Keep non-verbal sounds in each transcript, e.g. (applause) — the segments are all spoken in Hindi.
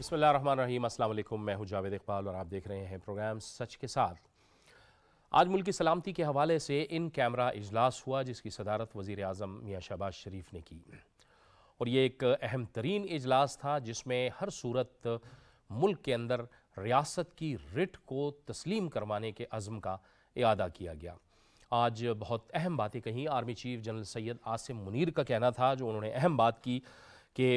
बसमीम अल्लाम मैं हूं जावेद इकबाल और आप देख रहे हैं प्रोग्राम सच के साथ आज मुल्क की सलामती के हवाले से इन कैमरा इजलास हुआ जिसकी सदारत वज़ी अजम मियाँ शहबाज शरीफ ने की और ये एक अहम तरीन इजलास था जिसमें हर सूरत मुल्क के अंदर रियासत की रिट को तस्लीम करवाने के अज़म का अदा किया गया आज बहुत अहम बातें कहीं army chief general Syed Asim Munir का कहना था जो उन्होंने अहम बात की कि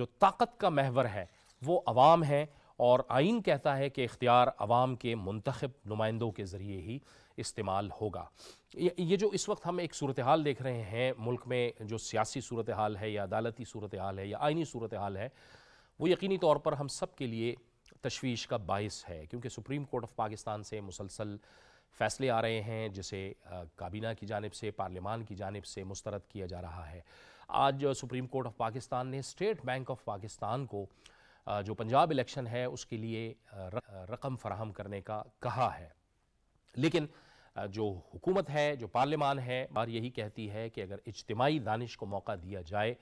जो ताकत का महवर है वो अवाम है और आइन कहता है कि इख्तियार अवाम के मंतखब नुमाइंदों के ज़रिए ही इस्तेमाल होगा ये जो इस वक्त हम एक सूरत हाल देख रहे हैं मुल्क में जो सियासी सूरत हाल है या अदालती सूरत हाल है या आइनी सूरत हाल है वो यकीनी तौर पर हम सब के लिए तशवीश का बायस है क्योंकि सुप्रीम कोर्ट ऑफ पाकिस्तान से मुसलसल फ़ैसले आ रहे हैं जिसे काबीना की जानब से पार्लियामान की जानब से मुस्तरद किया जा रहा है आज सुप्रीम कोर्ट ऑफ पाकिस्तान ने स्टेट बैंक ऑफ पाकिस्तान को जो पंजाब इलेक्शन है उसके लिए रकम फराहम करने का कहा है लेकिन जो हुकूमत है जो पार्लियामान है बार यही कहती है कि अगर इज्तमाही दानिश को मौका दिया जाए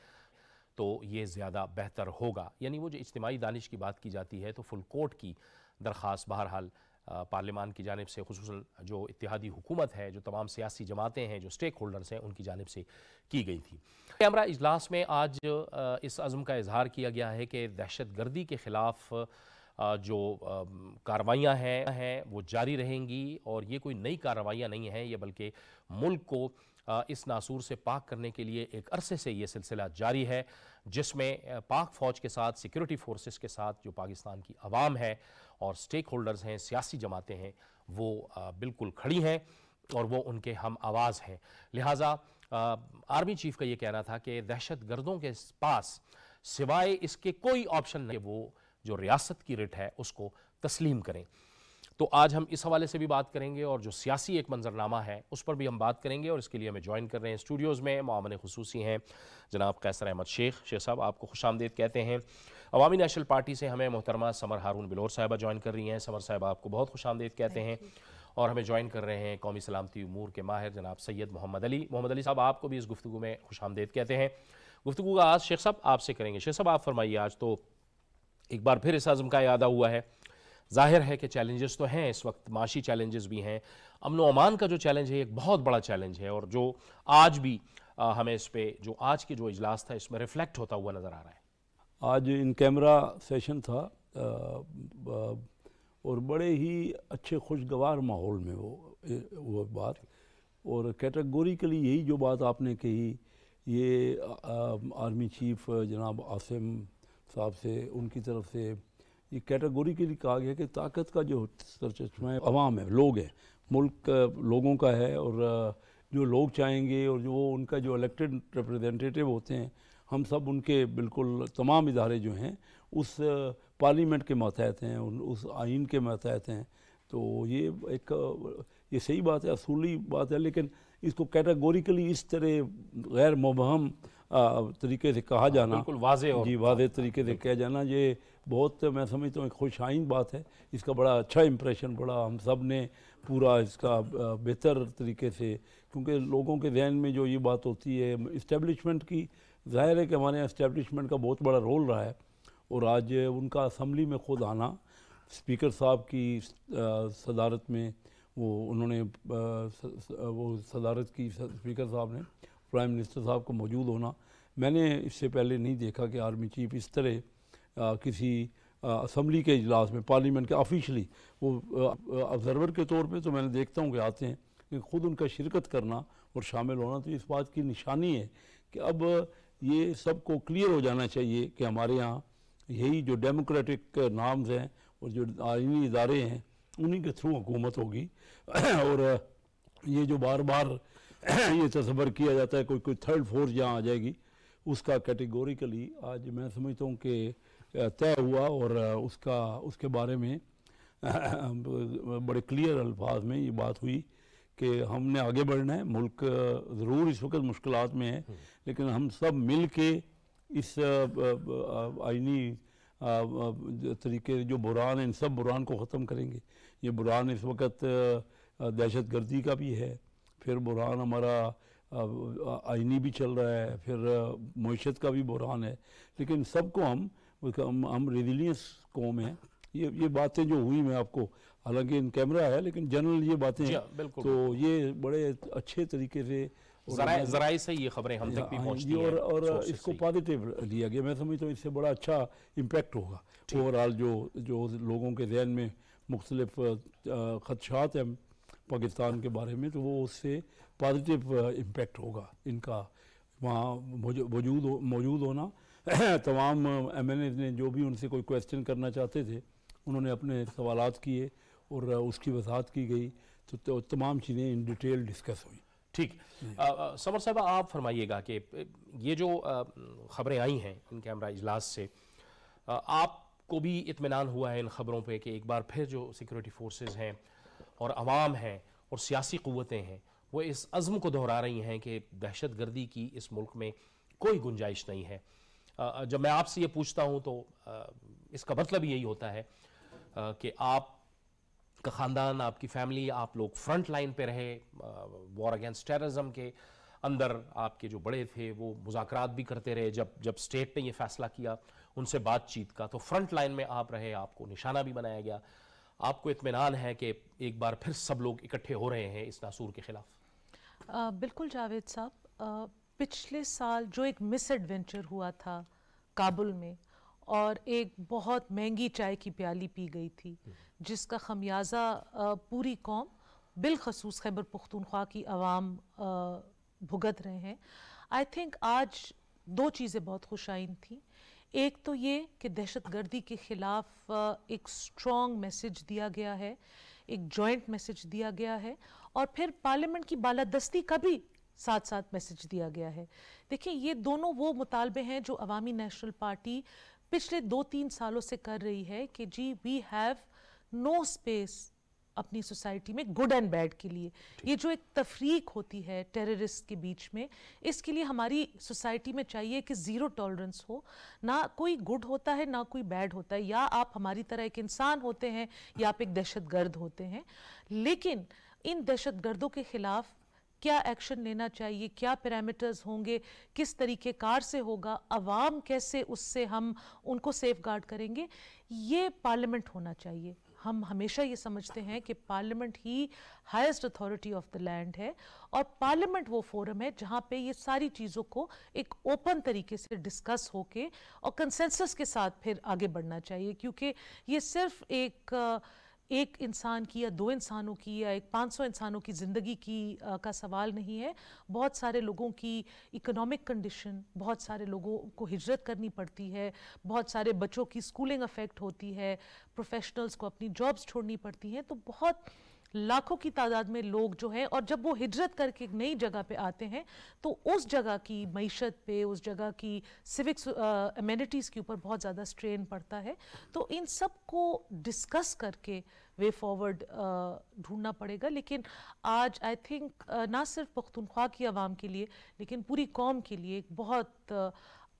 तो ये ज़्यादा बेहतर होगा यानी वो जो इज्तमाही दानिश की बात की जाती है तो फुल कोर्ट की दरख्वास्त बहरहाल पार्लियामान की जानब से खसूस जो इतिहादी हुकूमत है जो तमाम सियासी जमातें हैं जो स्टेक होल्डर्स हैं उनकी जानब से की गई थी कैमरा इजलास में आज इस अज़म का इजहार किया गया है कि दहशत गर्दी के ख़िलाफ़ जो कार्रवाइयाँ हैं हैं वो जारी रहेंगी और ये कोई नई कार्रवाइयाँ नहीं हैं ये बल्कि मुल्क को इस नासूर से पाक करने के लिए एक अरसे से ये सिलसिला जारी है जिसमें पाक फ़ौज के साथ सिक्योरिटी फोर्सेस के साथ जो पाकिस्तान की आवाम है और स्टेक होल्डर्स हैं सियासी जमातें हैं वो बिल्कुल खड़ी हैं और वो उनके हम आवाज़ हैं लिहाजा आर्मी चीफ का ये कहना था कि दहशत गर्दों के पास सिवाय इसके कोई ऑप्शन नहीं वो जो रियासत की रिट है उसको तस्लीम करें तो आज हम इस हवाले से भी बात करेंगे और जो सियासी एक मंजरनामा है उस पर भी हम बात करेंगे और इसके लिए हमें ज्वाइन कर रहे हैं स्टूडियोज़ में मामन खसूसी हैं जनाब कैसर अहमद शेख शेख साहब आपको खुश आमदेद कहते हैं अवामी नेशनल पार्टी से हमें मोहतरमा समर हारून बिलोर साहबा ज्वाइन कर रही हैं समर साहबा आपको बहुत खुश आमदेद कहते हैं और हमें ज्वाइन कर रहे हैं कौमी सलामती उमूर के माहिर जनाब सैयद मोहम्मद अली मोहम्मद अली साहब आपको भी इस गुफ्तु में खुश आमदेद कहते हैं गुफ्तु का आज शेख साहब आपसे करेंगे शेख साहब आप फरमाइए आज तो एक बार फिर इस आज़म का अदा हुआ है जाहिर है कि चैलेंजेस तो हैं इस वक्त माशी चैलेंजेस भी हैं अमन अमान का जो चैलेंज है एक बहुत बड़ा चैलेंज है और जो आज भी आ, हमें इस पर जो आज के जो इजलास था इसमें रिफ्लेक्ट होता हुआ नज़र आ रहा है आज इन कैमरा सेशन था आ, और बड़े ही अच्छे खुशगवार माहौल में वो वो बात और कैटेगोरिकली यही जो बात आपने कही ये आ, आर्मी चीफ जनाब आसिम साहब से उनकी तरफ से ये कैटेगोरिकली कहा गया कि ताकत का जो सरचमा है अवाम है लोग हैं मुल्क लोगों का है और जो लोग चाहेंगे और जो उनका जो इलेक्टेड रिप्रेजेंटेटिव होते हैं हम सब उनके बिल्कुल तमाम इदारे जो हैं उस पार्लियामेंट के मातहत हैं उस आइन के मातहत हैं तो ये एक ये सही बात है असूली बात है लेकिन इसको कैटेगोरिकली इस तरह गैर मुबहम तरीके से कहा हाँ, जाना बिल्कुल वाजे जी वाजे हाँ, तरीके से कहा जाना ये बहुत मैं समझता हूँ एक खुश आइन बात है इसका बड़ा अच्छा इम्प्रेशन पड़ा हम सब ने पूरा इसका बेहतर तरीके से क्योंकि लोगों के जहन में जो ये बात होती है इस्टेब्लिशमेंट की ज़ाहिर है कि हमारे यहाँ इस्टेब्लिशमेंट का बहुत बड़ा रोल रहा है और आज उनका असम्बली में ख़ुद आना स्पीकर साहब की सदारत में वो उन्होंने वो सदारत की स्पीकर साहब ने प्राइम मिनिस्टर साहब को मौजूद होना मैंने इससे पहले नहीं देखा कि आर्मी चीफ इस तरह आ, किसी असम्बली के इजलास में पार्लियामेंट के ऑफिशली वो ऑब्ज़र्वर के तौर पे तो मैंने देखता हूँ कि आते हैं कि ख़ुद उनका शिरकत करना और शामिल होना तो इस बात की निशानी है कि अब ये सबको क्लियर हो जाना चाहिए कि हमारे यहाँ यही जो डेमोक्रेटिक नाम्स हैं और जो आइनी इदारे हैं उन्हीं के थ्रू हुकूमत होगी (clears throat) और ये जो बार बार (clears throat) ये तस्वर किया जाता है कोई कोई थर्ड फोर्स यहाँ आ जाएगी उसका कैटेगोरिकली आज मैं समझता हूँ कि तय हुआ और उसका उसके बारे में (clears throat) बड़े क्लियर अल्फाज में ये बात हुई कि हमने आगे बढ़ना है मुल्क ज़रूर इस वक्त मुश्किल में है लेकिन हम सब मिल के इस आइनी तरीके जो बुरान है इन सब बुरान को ख़त्म करेंगे ये बुरान इस वक्त दहशत गर्दी का भी है फिर बुरान हमारा आइनी भी चल रहा है फिर मीशत का भी बुरान है लेकिन सबको हम हम, हम कौम है ये ये बातें जो हुई मैं आपको हालांकि इन कैमरा है लेकिन जनरल ये बातें हाँ, तो ये बड़े अच्छे तरीके से जराए से ये खबरें हम तक हाँ, भी पहुंचती हैं और, और इसको पॉजिटिव लिया गया मैं समझता तो हूँ इससे बड़ा अच्छा इम्पेक्ट होगा ओवरऑल जो जो लोगों के जहन में मुख्तलिफ खदशात हैं पाकिस्तान के बारे में तो वो उससे पॉजिटिव इम्पेक्ट होगा इनका वहाँ मौजूद मौजूद होना (coughs) तमाम एम एन ए ने जो भी उनसे कोई क्वेश्चन करना चाहते थे उन्होंने अपने सवाल किए और उसकी वजाहत की गई तो, तो तमाम चीज़ें इन डिटेल डिस्कस हुई ठीक समर साहब आप फरमाइएगा कि ये जो ख़बरें आई हैं इन कैमरा इजलास से आपको भी इतमान हुआ है इन ख़बरों पर कि एक बार फिर जो सिक्योरिटी फोर्सेज हैं और आवाम हैं और सियासी क़वतें हैं वो इस अज़म को दोहरा रही हैं कि दहशत गर्दी की इस मुल्क में कोई गुंजाइश नहीं है जब मैं आपसे ये पूछता हूँ तो इसका मतलब यही होता है कि आप आपका ख़ानदान आपकी फैमिली आप लोग फ्रंट लाइन पे रहे वॉर अगेंस्ट टेररिज्म के अंदर आपके जो बड़े थे वो मुजाकर भी करते रहे जब जब स्टेट ने ये फैसला किया उनसे बातचीत का तो फ्रंट लाइन में आप रहे आपको निशाना भी बनाया गया आपको इतमान है कि एक बार फिर सब लोग इकट्ठे हो रहे हैं इस नासूर के खिलाफ आ, बिल्कुल जावेद साहब पिछले साल जो एक मिस एडवेंचर हुआ था काबुल में और एक बहुत महंगी चाय की प्याली पी गई थी जिसका खमियाजा पूरी कौम बिलखसूस खैबर पुख्तनख्वा की आवाम भुगत रहे हैं आई थिंक आज दो चीज़ें बहुत खुश आइन थी एक तो ये कि दहशत गर्दी के ख़िलाफ़ एक स्ट्रॉन्ग मैसेज दिया गया है एक जॉइंट मैसेज दिया गया है और फिर पार्लियामेंट की बालादस्ती का भी साथ साथ मैसेज दिया गया है देखिए ये दोनों वो मुतालबे हैं जो अवामी नेशनल पार्टी पिछले दो तीन सालों से कर रही है कि जी वी हैव नो स्पेस अपनी सोसाइटी में गुड एंड बैड के लिए ये जो एक तफरीक होती है टेररिस्ट के बीच में इसके लिए हमारी सोसाइटी में चाहिए कि ज़ीरो टॉलरेंस हो ना कोई गुड होता है ना कोई बैड होता है या आप हमारी तरह एक इंसान होते हैं या आप एक दहशत होते हैं लेकिन इन दहशत गर्दों के ख़िलाफ़ क्या एक्शन लेना चाहिए क्या पैरामीटर्स होंगे किस तरीके कार से होगा अवाम कैसे उससे हम उनको सेफ गार्ड करेंगे ये पार्लियामेंट होना चाहिए हम हमेशा ये समझते हैं कि पार्लियामेंट ही highest authority of the land है और पार्लियामेंट वो फोरम है जहाँ पे ये सारी चीज़ों को एक ओपन तरीके से डिस्कस होके और कंसेंसस के साथ फिर आगे बढ़ना चाहिए क्योंकि ये सिर्फ एक आ, एक इंसान की या दो इंसानों की या एक 500 इंसानों की ज़िंदगी की आ, का सवाल नहीं है बहुत सारे लोगों की इकोनॉमिक कंडीशन बहुत सारे लोगों को हिजरत करनी पड़ती है बहुत सारे बच्चों की स्कूलिंग अफेक्ट होती है प्रोफेशनल्स को अपनी जॉब्स छोड़नी पड़ती हैं तो बहुत लाखों की तादाद में लोग जो हैं और जब वो हिजरत करके एक नई जगह पे आते हैं तो उस जगह की मीशत पे उस जगह की सिविक अमेनिटीज़ के ऊपर बहुत ज़्यादा स्ट्रेन पड़ता है तो इन सब को डिस्कस करके वे फॉरवर्ड ढूंढना पड़ेगा लेकिन आज आई थिंक ना सिर्फ पुख्तनख्वा की आवाम के लिए लेकिन पूरी कौम के लिए एक बहुत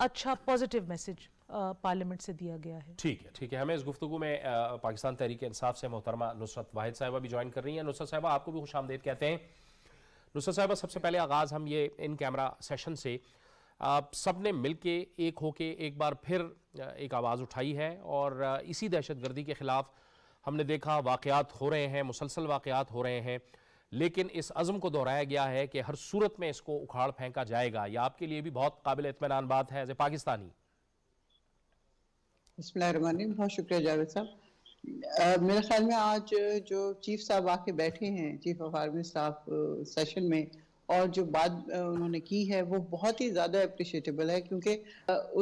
अच्छा पॉजिटिव मैसेज पार्लियामेंट से दिया गया है ठीक है ठीक है हमें इस गुफ्तु में आ, पाकिस्तान तहरीक इंसाफ से मोहतरमा नुसरत वाहिद साहिबा भी ज्वाइन कर रही हैं नुसरत साहिबा आपको भी खुश आमदेद कहते हैं नुसरत साहिबा सबसे पहले आगाज़ हम ये इन कैमरा सेशन से आप सब ने मिल के एक होके एक बार फिर एक आवाज़ उठाई है और इसी दहशत गर्दी के ख़िलाफ़ हमने देखा वाकयात हो रहे हैं मुसलसल वाकयात हो रहे हैं लेकिन इस अज़म को दोहराया गया है कि हर सूरत में इसको उखाड़ फेंका जाएगा यह आपके लिए भी बहुत काबिल इतमान बात है एज ए पाकिस्तानी बसमानी बहुत शुक्रिया जावेद साहब मेरे ख्याल में आज जो चीफ साहब आके बैठे हैं chief of army staff session में और जो बात उन्होंने की है वो बहुत ही ज़्यादा अप्रिशिएटेबल है क्योंकि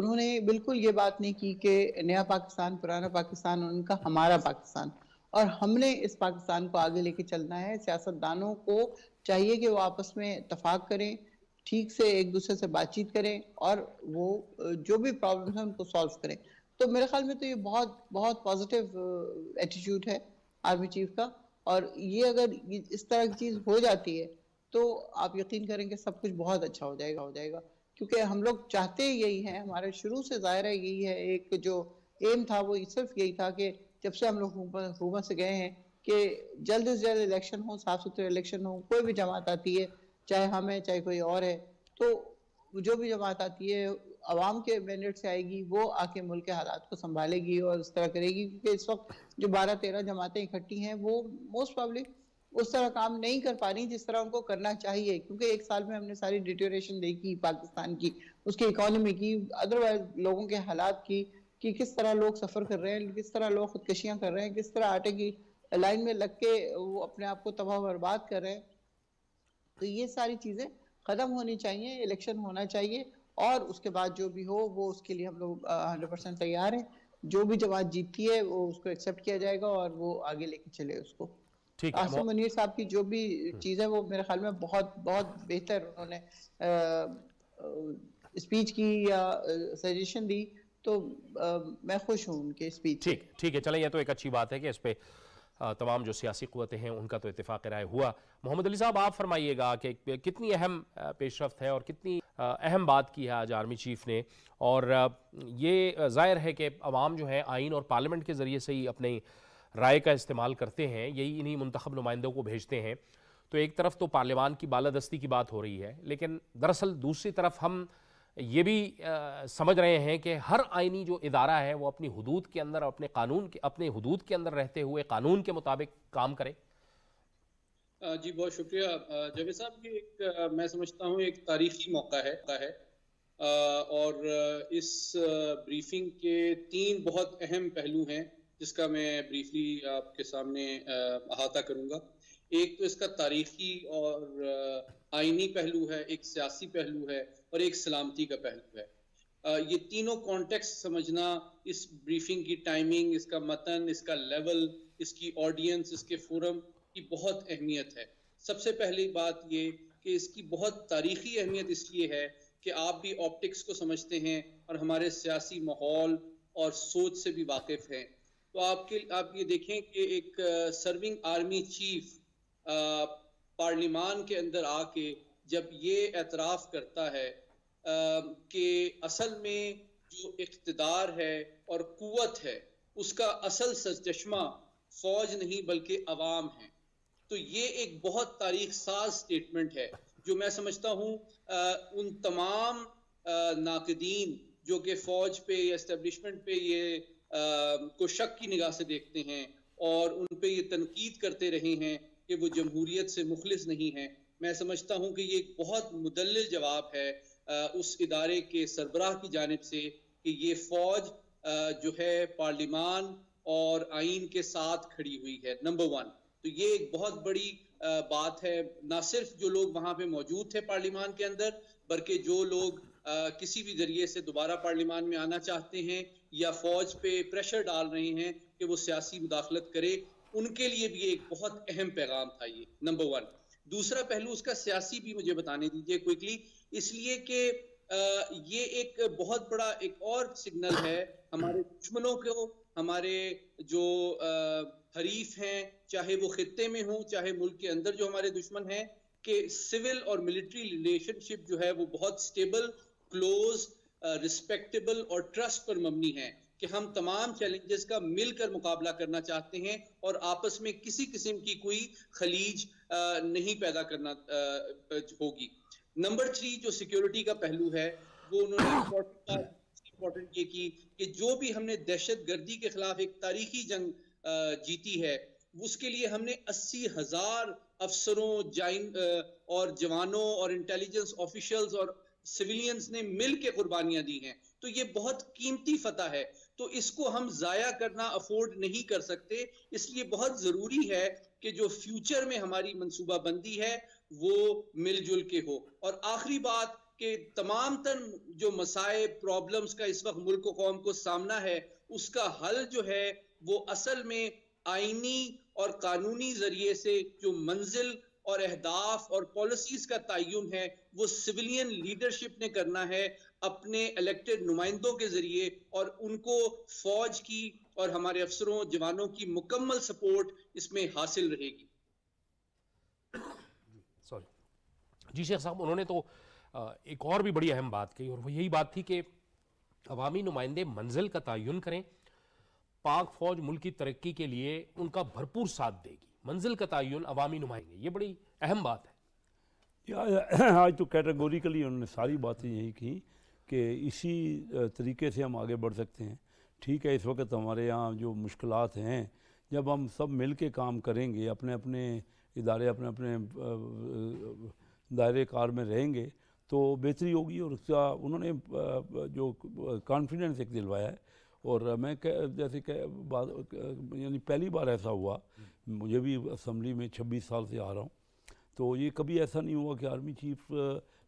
उन्होंने बिल्कुल ये बात नहीं की कि नया पाकिस्तान पुराना पाकिस्तान उनका हमारा पाकिस्तान और हमने इस पाकिस्तान को आगे लेके चलना है सियासतदानों को चाहिए कि वो आपस में इतफाक करें ठीक से एक दूसरे से बातचीत करें और वो जो भी प्रॉब्लम है उनको सॉल्व करें तो मेरे ख्याल में तो ये बहुत बहुत पॉजिटिव एटीट्यूड uh, है आर्मी चीफ का और ये अगर इस तरह की चीज़ हो जाती है तो आप यकीन करें कि सब कुछ बहुत अच्छा हो जाएगा हो जाएगा क्योंकि हम लोग चाहते यही हैं हमारे शुरू से ज़ाहिर है यही है एक जो एम था वो सिर्फ यही था कि जब से हम लोग हुकूमत से गए हैं कि जल्द से जल्द इलेक्शन हो साफ सुथरे इलेक्शन हो कोई भी जमात आती है चाहे हम है चाहे कोई और है तो जो भी जमात आती है आवाम के वेनेट से आएगी वो आके मुल्क के हालात को संभालेगी और उस तरह करेगी क्योंकि इस वक्त जो बारह तेरह जमातें इकट्ठी हैं वो मोस्ट पब्लिक उस तरह काम नहीं कर पा रही जिस तरह उनको करना चाहिए क्योंकि एक साल में हमने सारी डिटोरेशन देखी पाकिस्तान की उसकी इकोनॉमी की अदरवाइज लोगों के हालात की कि किस तरह लोग सफ़र कर रहे हैं किस तरह लोग खुदकशियाँ कर रहे हैं किस तरह आटे की लाइन में लग के वो अपने आप को तबाह बर्बाद कर रहे हैं तो ये सारी चीज़ें ख़त्म होनी चाहिए इलेक्शन होना चाहिए और उसके बाद जो भी हो वो उसके लिए हम लोग हंड्रेड परसेंट तैयार हैं जो भी जवाब जीतती है वो उसको एक्सेप्ट किया जाएगा और वो आगे लेके चले उसको ठीक है मुनीर साहब की जो भी हम्म। चीज है वो मेरे ख्याल में बहुत बहुत बेहतर उन्होंने स्पीच की या सजेशन दी तो आ, मैं खुश हूँ उनके स्पीच ठीक ठीक है चले ये तो एक अच्छी बात है कि इस पर तमाम जो सियासी क़वतें हैं उनका तो इतफ़ाक़ राय हुआ मोहम्मद अली साहब आप फरमाइएगा कि कितनी अहम पेशरफ है और कितनी अहम बात की है आज आर्मी चीफ़ ने और ये ज़ाहिर है कि अवाम जो है आइन और पार्लियामेंट के ज़रिए से ही अपनी राय का इस्तेमाल करते हैं यही इन्हीं मंतखब नुमाइंदों को भेजते हैं तो एक तरफ तो पार्लियामान की बालादस्ती की बात हो रही है लेकिन दरअसल दूसरी तरफ हम ये भी आ, समझ रहे हैं कि हर आइनी जो इदारा है वो अपनी हदूद के अंदर अपने कानून के अपने हदूद के अंदर रहते हुए कानून के मुताबिक काम करे जी बहुत शुक्रिया जवेद साहब ये एक मैं समझता हूँ एक तारीखी मौका है का है और इस ब्रीफिंग के तीन बहुत अहम पहलू हैं जिसका मैं ब्रीफली आपके सामने अहाता करूँगा एक तो इसका तारीखी और आइनी पहलू है एक सियासी पहलू है और एक सलामती का पहलू है ये तीनों कॉन्टेक्स्ट समझना इस ब्रीफिंग की टाइमिंग इसका मतन इसका लेवल इसकी ऑडियंस इसके फोरम की बहुत अहमियत है सबसे पहली बात ये कि इसकी बहुत तारीखी अहमियत इसलिए है कि आप भी ऑप्टिक्स को समझते हैं और हमारे सियासी माहौल और सोच से भी वाकिफ हैं तो आपके आप ये देखें कि एक सर्विंग आर्मी चीफ पार्लिमान के अंदर आके जब ये एतराफ़ करता है कि असल में जो इकतदार है और कुत है उसका असल सरचमा फौज नहीं बल्कि अवाम है तो ये एक बहुत तारीख साज स्टेटमेंट है जो मैं समझता हूँ उन तमाम नाकदीन जो कि फौज पे या इस्टेब्लिशमेंट पे ये आ, को शक की निगाह से देखते हैं और उन पर ये तनकीद करते रहे हैं कि वो जमहूरियत से मुखलिस नहीं है मैं समझता हूँ कि ये एक बहुत मुदल जवाब है आ, उस इदारे के सरबराह की जानब से कि ये फौज आ, जो है पार्लिमान और आइन के साथ खड़ी हुई है नंबर वन तो ये एक बहुत बड़ी आ, बात है ना सिर्फ जो लोग वहाँ पे मौजूद थे पार्लिमान के अंदर बल्कि जो लोग आ, किसी भी जरिए से दोबारा पार्लिमान में आना चाहते हैं या फौज पे प्रेशर डाल रहे हैं कि वो सियासी मुदाखलत करे उनके लिए भी एक बहुत अहम पैगाम था ये नंबर वन दूसरा पहलू उसका सियासी भी मुझे बताने दीजिए क्विकली इसलिए कि ये एक बहुत बड़ा एक और सिग्नल है हमारे दुश्मनों को हमारे जो हरीफ हैं चाहे वो खत्े में हों चाहे मुल्क के अंदर जो हमारे दुश्मन हैं कि सिविल और मिलिट्री रिलेशनशिप जो है वो बहुत स्टेबल क्लोज रिस्पेक्टेबल और ट्रस्ट पर मबनी है कि हम तमाम चैलेंजेस का मिलकर मुकाबला करना चाहते हैं और आपस में किसी किस्म की कोई खलीज नहीं पैदा करना होगी नंबर थ्री जो सिक्योरिटी का पहलू है वो उन्होंने इम्पोर्टेंट ये की कि जो भी हमने दहशत गर्दी के खिलाफ एक तारीखी जंग जीती है उसके लिए हमने अस्सी हजार अफसरों जाइन और जवानों और इंटेलिजेंस ऑफिशियल्स और सिविलियंस ने मिल के कुर्बानियां दी हैं तो ये बहुत कीमती फतह है तो इसको हम जाया करना अफोर्ड नहीं कर सकते इसलिए बहुत जरूरी है कि जो फ्यूचर में हमारी मनसूबाबंदी है वो मिलजुल के हो और आखिरी बात कि तमाम तन जो मसाए प्रॉब्लम्स का इस वक्त मुल्क कौम को सामना है उसका हल जो है वो असल में आइनी और कानूनी जरिए से जो मंजिल और अहदाफ और पॉलिसीज का तयन है वो सिविलियन लीडरशिप ने करना है अपने इलेक्टेड नुमाइंदों के जरिए और उनको फौज की और हमारे अफसरों जवानों की मुकम्मल सपोर्ट इसमें हासिल रहेगी सॉरी जी शेख साहब उन्होंने तो एक और भी बड़ी अहम बात कही और वो यही बात थी कि अवामी नुमाइंदे मंजिल का तयन करें पाक फौज मुल्क की तरक्की के लिए उनका भरपूर साथ देगी मंजिल का तयन अवामी नुमाइंगे ये बड़ी अहम बात है या (clears throat) आज तो कैटेगोरिकली उन्होंने सारी बातें यही की कि इसी तरीके से हम आगे बढ़ सकते हैं ठीक है इस वक्त हमारे यहाँ जो मुश्किल हैं जब हम सब मिल के काम करेंगे अपने अपने इदारे अपने अपने दायरे कार में रहेंगे तो बेहतरी होगी और उसका उन्होंने जो कॉन्फिडेंस एक दिलवाया है और मैं कह, जैसे कह, यानी पहली बार ऐसा हुआ मुझे भी असम्बली में छब्बीस साल से आ रहा हूँ तो ये कभी ऐसा नहीं हुआ कि आर्मी चीफ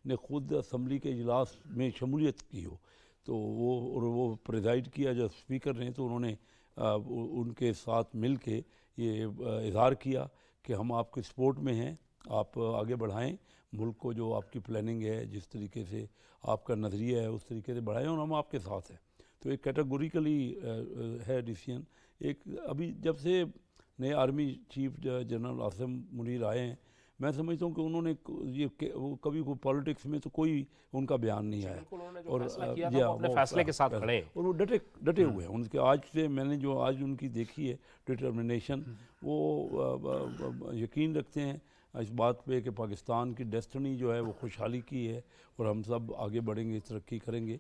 ने खुद असम्बली के इजलास में शमूलियत की हो तो वो और वो प्रिजाइड किया जब स्पीकर ने तो उन्होंने आ, उनके साथ मिल के ये इजहार किया कि हम आपके सपोर्ट में हैं आप आगे बढ़ाएं मुल्क को जो आपकी प्लानिंग है जिस तरीके से आपका नज़रिया है उस तरीके से बढ़ाएं और हम आपके साथ हैं तो एक कैटेगोरिकली uh, uh, है डिसीजन एक अभी जब से नए army chief general Asim Munir आए हैं मैं समझता हूँ कि उन्होंने ये वो कभी को पॉलिटिक्स में तो कोई उनका बयान नहीं आया और uh, किया हाँ, अपने फैसले के साथ खड़े और वो डटे डटे हम्म। हुए हैं उनके आज से मैंने जो आज उनकी देखी है डिटर्मिनेशन हम्म। वो यकीन रखते हैं इस बात पे कि पाकिस्तान की डेस्टनी जो है वो खुशहाली की है और हम सब आगे बढ़ेंगे तरक्की करेंगे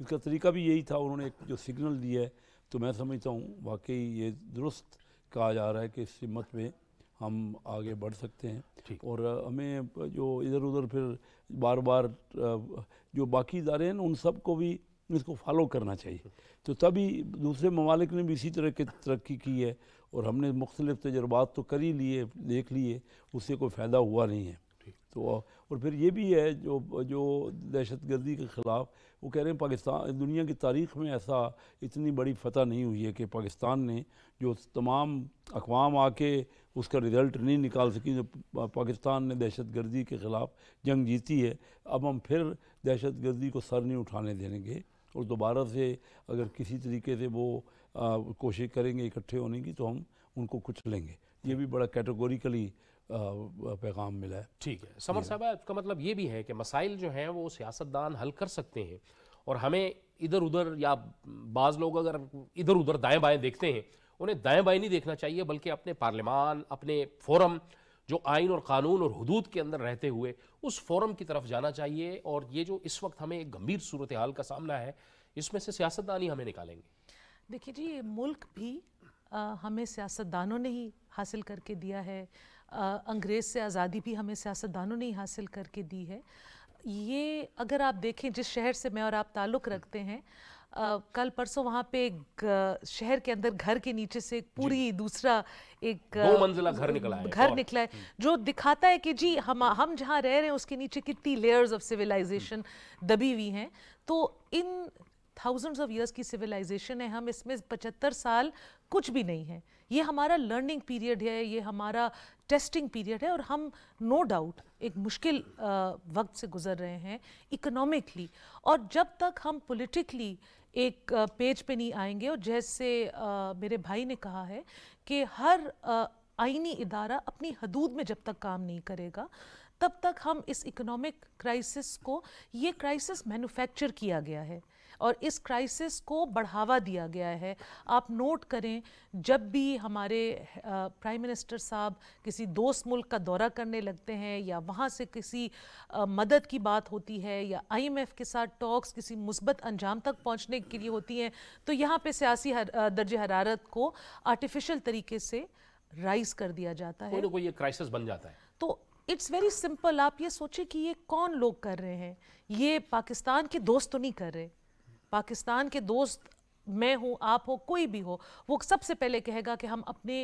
इसका तरीका भी यही था उन्होंने एक जो सिग्नल दिया है तो मैं समझता हूँ वाकई ये दुरुस्त कहा जा रहा है कि इस हिम्मत में हम आगे बढ़ सकते हैं और हमें जो इधर उधर फिर बार बार जो बाकी इदारे हैं उन सब को भी इसको फॉलो करना चाहिए तो तभी दूसरे ममालिक ने भी इसी तरह की तरक्की की है और हमने मुख्तलिफ तजर्बात तो कर ही लिए देख लिए उससे कोई फ़ायदा हुआ नहीं है तो और फिर ये भी है जो जो दहशत गर्दी के ख़िलाफ़ वो कह रहे हैं पाकिस्तान दुनिया की तारीख़ में ऐसा इतनी बड़ी फतह नहीं हुई है कि पाकिस्तान ने जो तमाम अकवाम आके उसका रिज़ल्ट नहीं निकाल सकी जो पाकिस्तान ने दहशत गर्दी के ख़िलाफ़ जंग जीती है अब हम फिर दहशत गर्दी को सर नहीं उठाने देंगे और दोबारा से अगर किसी तरीके से वो कोशिश करेंगे इकट्ठे होने की तो हम उनको कुछ लेंगे ये भी बड़ा कैटेगोरिकली पैगाम मिला है ठीक है समर साहब आपका मतलब ये भी है कि मसाइल जो हैं वो सियासतदान हल कर सकते हैं और हमें इधर उधर या बाज़ लोग अगर इधर उधर दाएं बाएं देखते हैं उन्हें दाएं बाएं नहीं देखना चाहिए बल्कि अपने पार्लियामान अपने फोरम जो आइन और कानून और हदूद के अंदर रहते हुए उस फोरम की तरफ जाना चाहिए और ये जो इस वक्त हमें एक गंभीर सूरत हाल का सामना है इसमें से सियासतदान ही हमें निकालेंगे देखिए जी मुल्क भी आ, हमें सियासतदानों ने ही हासिल करके दिया है अंग्रेज़ से आज़ादी भी हमें सियासतदानों ने ही हासिल करके दी है ये अगर आप देखें जिस शहर से मैं और आप ताल्लुक़ रखते हैं आ, कल परसों वहाँ पे एक शहर के अंदर घर के नीचे से एक पूरी दूसरा एक दो मंजिला घर निकला है घर निकला है हम्म। जो दिखाता है कि जी हम हम जहाँ रह रहे हैं उसके नीचे कितनी लेयर्स ऑफ सिविलाइजेशन दबी हुई हैं तो इन थाउजेंड्स ऑफ ईयर्स की सिविलाइजेशन है हम इसमें पचहत्तर साल कुछ भी नहीं है ये हमारा लर्निंग पीरियड है ये हमारा टेस्टिंग पीरियड है और हम नो no डाउट एक मुश्किल वक्त से गुजर रहे हैं इकोनॉमिकली और जब तक हम पॉलिटिकली एक पेज पे नहीं आएंगे और जैसे मेरे भाई ने कहा है कि हर आइनी इदारा अपनी हदूद में जब तक काम नहीं करेगा तब तक हम इस इकोनॉमिक क्राइसिस को ये क्राइसिस मैन्युफैक्चर किया गया है और इस क्राइसिस को बढ़ावा दिया गया है आप नोट करें जब भी हमारे प्राइम मिनिस्टर साहब किसी दोस्त मुल्क का दौरा करने लगते हैं या वहाँ से किसी आ, मदद की बात होती है या आईएमएफ के साथ टॉक्स किसी मुस्बत अंजाम तक पहुँचने के लिए होती हैं तो यहाँ पर सियासी हर, दर्ज हरारत को आर्टिफिशल तरीके से राइज कर दिया जाता है कोई कोई ये क्राइसिस बन जाता है तो इट्स वेरी सिंपल आप ये सोचें कि ये कौन लोग कर रहे हैं ये पाकिस्तान के दोस्त तो नहीं कर रहे पाकिस्तान के दोस्त मैं हूँ आप हो कोई भी हो वो सबसे पहले कहेगा कि हम अपने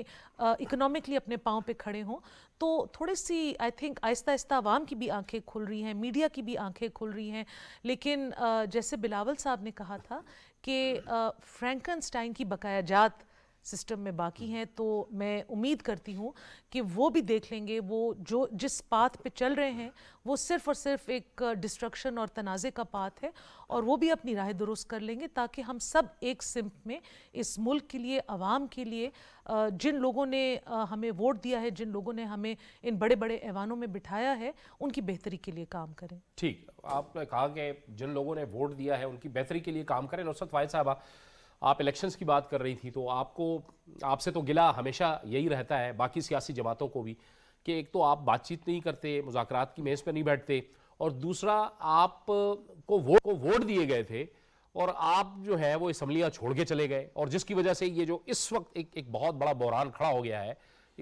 इकोनॉमिकली अपने पाँव पे खड़े हों तो थोड़ी सी आई थिंक आहिस्ता आहिस्ता आवाम की भी आंखें खुल रही हैं मीडिया की भी आंखें खुल रही हैं लेकिन आ, जैसे बिलावल साहब ने कहा था कि फ्रैंकनस्टाइन की बकायाजात सिस्टम में बाकी हैं तो मैं उम्मीद करती हूँ कि वो भी देख लेंगे वो जो जिस पाथ पे चल रहे हैं वो सिर्फ और सिर्फ एक डिस्ट्रक्शन uh, और तनाज़े का पाथ है और वो भी अपनी राह दुरुस्त कर लेंगे ताकि हम सब एक सिम्प में इस मुल्क के लिए आवाम के लिए uh, जिन लोगों ने uh, हमें वोट दिया है जिन लोगों ने हमें इन बड़े बड़े ऐवानों में बिठाया है उनकी बेहतरी के लिए काम करें ठीक आपने कहा कि जिन लोगों ने वोट दिया है उनकी बेहतरी के लिए काम करें नौसत वाहिद साहबा आप इलेक्शंस की बात कर रही थी तो आपको आपसे तो गिला हमेशा यही रहता है बाकी सियासी जमातों को भी कि एक तो आप बातचीत नहीं करते मुजाकर की मेज़ पर नहीं बैठते और दूसरा आप को वोट को वोट दिए गए थे और आप जो है वो इसम्बलियाँ छोड़ के चले गए और जिसकी वजह से ये जो इस वक्त एक एक बहुत बड़ा बहरान खड़ा हो गया है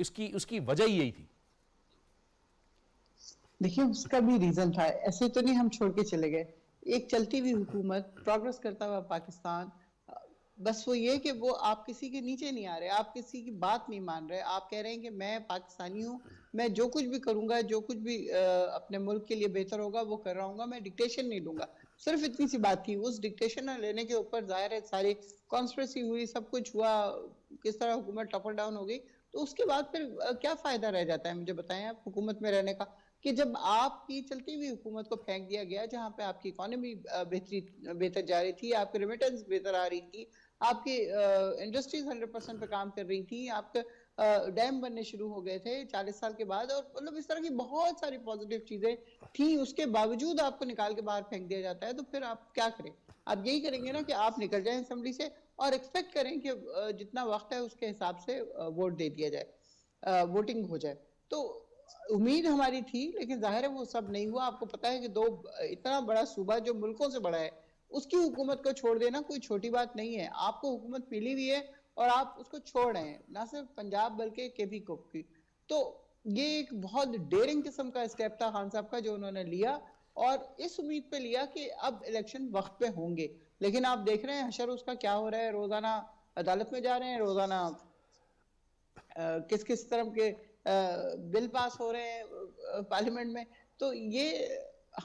इसकी उसकी वजह यही थी देखिए उसका भी रीजन था ऐसे तो नहीं हम छोड़ के चले गए एक चलती हुई हुकूमत प्रोग्रेस करता हुआ पाकिस्तान बस वो ये कि वो आप किसी के नीचे नहीं आ रहे आप किसी की बात नहीं मान रहे आप कह रहे हैं कि मैं पाकिस्तानी हूँ मैं जो कुछ भी करूँगा जो कुछ भी आ, अपने मुल्क के लिए बेहतर होगा वो कर रहा हूँ मैं डिक्टेशन नहीं लूंगा सिर्फ इतनी सी बात थी उस डिक्टेशन लेने के ऊपर जाहिर है सारी कॉन्स्परेसी हुई सब कुछ हुआ किस तरह हुकूमत टपल डाउन हो गई तो उसके बाद फिर क्या फ़ायदा रह जाता है मुझे बताएं आप हुकूमत में रहने का कि जब आपकी चलती हुई हुकूमत को फेंक दिया गया जहाँ पे आपकी इकोनॉमी बेहतरी बेहतर जा रही थी आपके रिमिटेंस बेहतर आ रही थी आपकी इंडस्ट्रीज हंड्रेड परसेंट पे काम कर रही थी आपके डैम बनने शुरू हो गए थे चालीस साल के बाद और मतलब इस तरह की बहुत सारी पॉजिटिव चीजें थी उसके बावजूद आपको निकाल के बाहर फेंक दिया जाता है तो फिर आप क्या करें आप यही करेंगे ना कि आप निकल जाए असम्बली से और एक्सपेक्ट करें कि जितना वक्त है उसके हिसाब से वोट दे दिया जाए वोटिंग हो जाए तो उम्मीद हमारी थी लेकिन जाहिर है वो सब नहीं हुआ आपको पता है कि दो इतना बड़ा सूबा जो मुल्कों से बड़ा है उसकी हुकूमत को छोड़ देना कोई छोटी बात नहीं है आपको हुकूमत मिली हुई है और आप उसको छोड़ रहे हैं ना सिर्फ पंजाब बल्कि के पी को की तो ये एक बहुत डेरिंग किस्म का स्टेप था खान साहब का जो उन्होंने लिया और इस उम्मीद पे लिया कि अब इलेक्शन वक्त पे होंगे लेकिन आप देख रहे हैं हशर उसका क्या हो रहा है रोजाना अदालत में जा रहे हैं रोजाना आ, किस किस तरह के बिल पास हो रहे हैं पार्लियामेंट में तो ये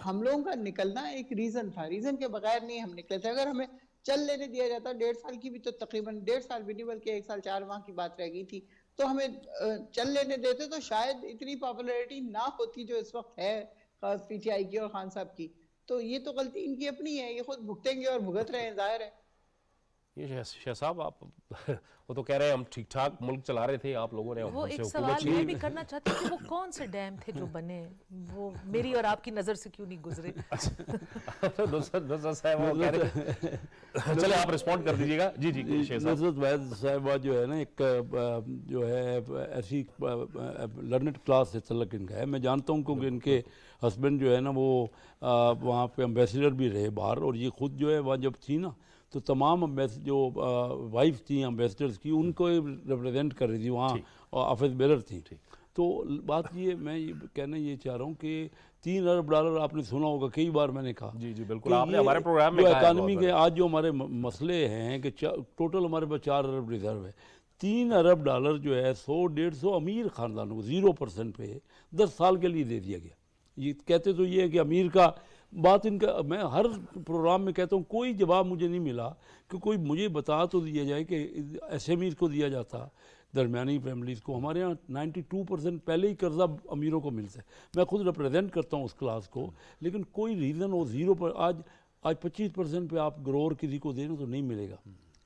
हम लोगों का निकलना एक रीजन था रीजन के बगैर नहीं हम निकले थे अगर हमें चल लेने दिया जाता डेढ़ साल की भी तो तकरीबन डेढ़ साल भी नहीं बल्कि एक साल चार माह की बात रह गई थी तो हमें चल लेने देते तो शायद इतनी पॉपुलरिटी ना होती जो इस वक्त है पीटीआई की और खान साहब की तो ये तो गलती इनकी अपनी है ये खुद भुगतेंगे और भुगत रहे हैं जाहिर है ये शाह साहब आप (laughs) वो तो कह रहे हैं हम ठीक ठाक मुल्क चला रहे थे आप लोगों ने वो एक सवाल ये भी करना चाहते कि वो कौन से डैम थे जो बने वो मेरी और आपकी नज़र से क्यों नहीं गुजरे (laughs) अच्छा, तो चले आप रिस्पॉन्ड कर दीजिएगा जी जी नजरत जो है ना एक जो है ऐसी लर्निड क्लास से तलक इनका है मैं जानता हूँ क्योंकि इनके हस्बैंड जो है ना वो वहाँ पे एम्बेसडर भी रहे बाहर और ये खुद जो है वहाँ जब थी ना तो तमाम जो वाइफ थी अम्बेसडर्स की उनको रिप्रेजेंट कर रही थी वहाँ ऑफिस बेलर थी तो बात ये मैं ये कहना ये चाह रहा हूँ कि तीन अरब डॉलर आपने सुना होगा कई बार मैंने कहा जी जी बिल्कुल आपने हमारे प्रोग्राम में इकानमी के आज जो हमारे मसले हैं कि टोटल हमारे पास चार अरब रिजर्व है तीन अरब डॉलर जो है सौ डेढ़ सौ अमीर ख़ानदानों को ज़ीरो परसेंट पे दस साल के लिए दे दिया गया ये कहते तो ये है कि अमीर का बात इनका मैं हर प्रोग्राम में कहता हूँ कोई जवाब मुझे नहीं मिला कि कोई मुझे बता तो दिया जाए कि एस को दिया जाता दरमियानी फैमिलीज़ को हमारे यहाँ 92 परसेंट पहले ही कर्जा अमीरों को मिलता है मैं खुद रिप्रेजेंट करता हूँ उस क्लास को लेकिन कोई रीज़न और ज़ीरो पर आज आज 25 परसेंट पर आप ग्रोर किसी को दे रहे तो नहीं मिलेगा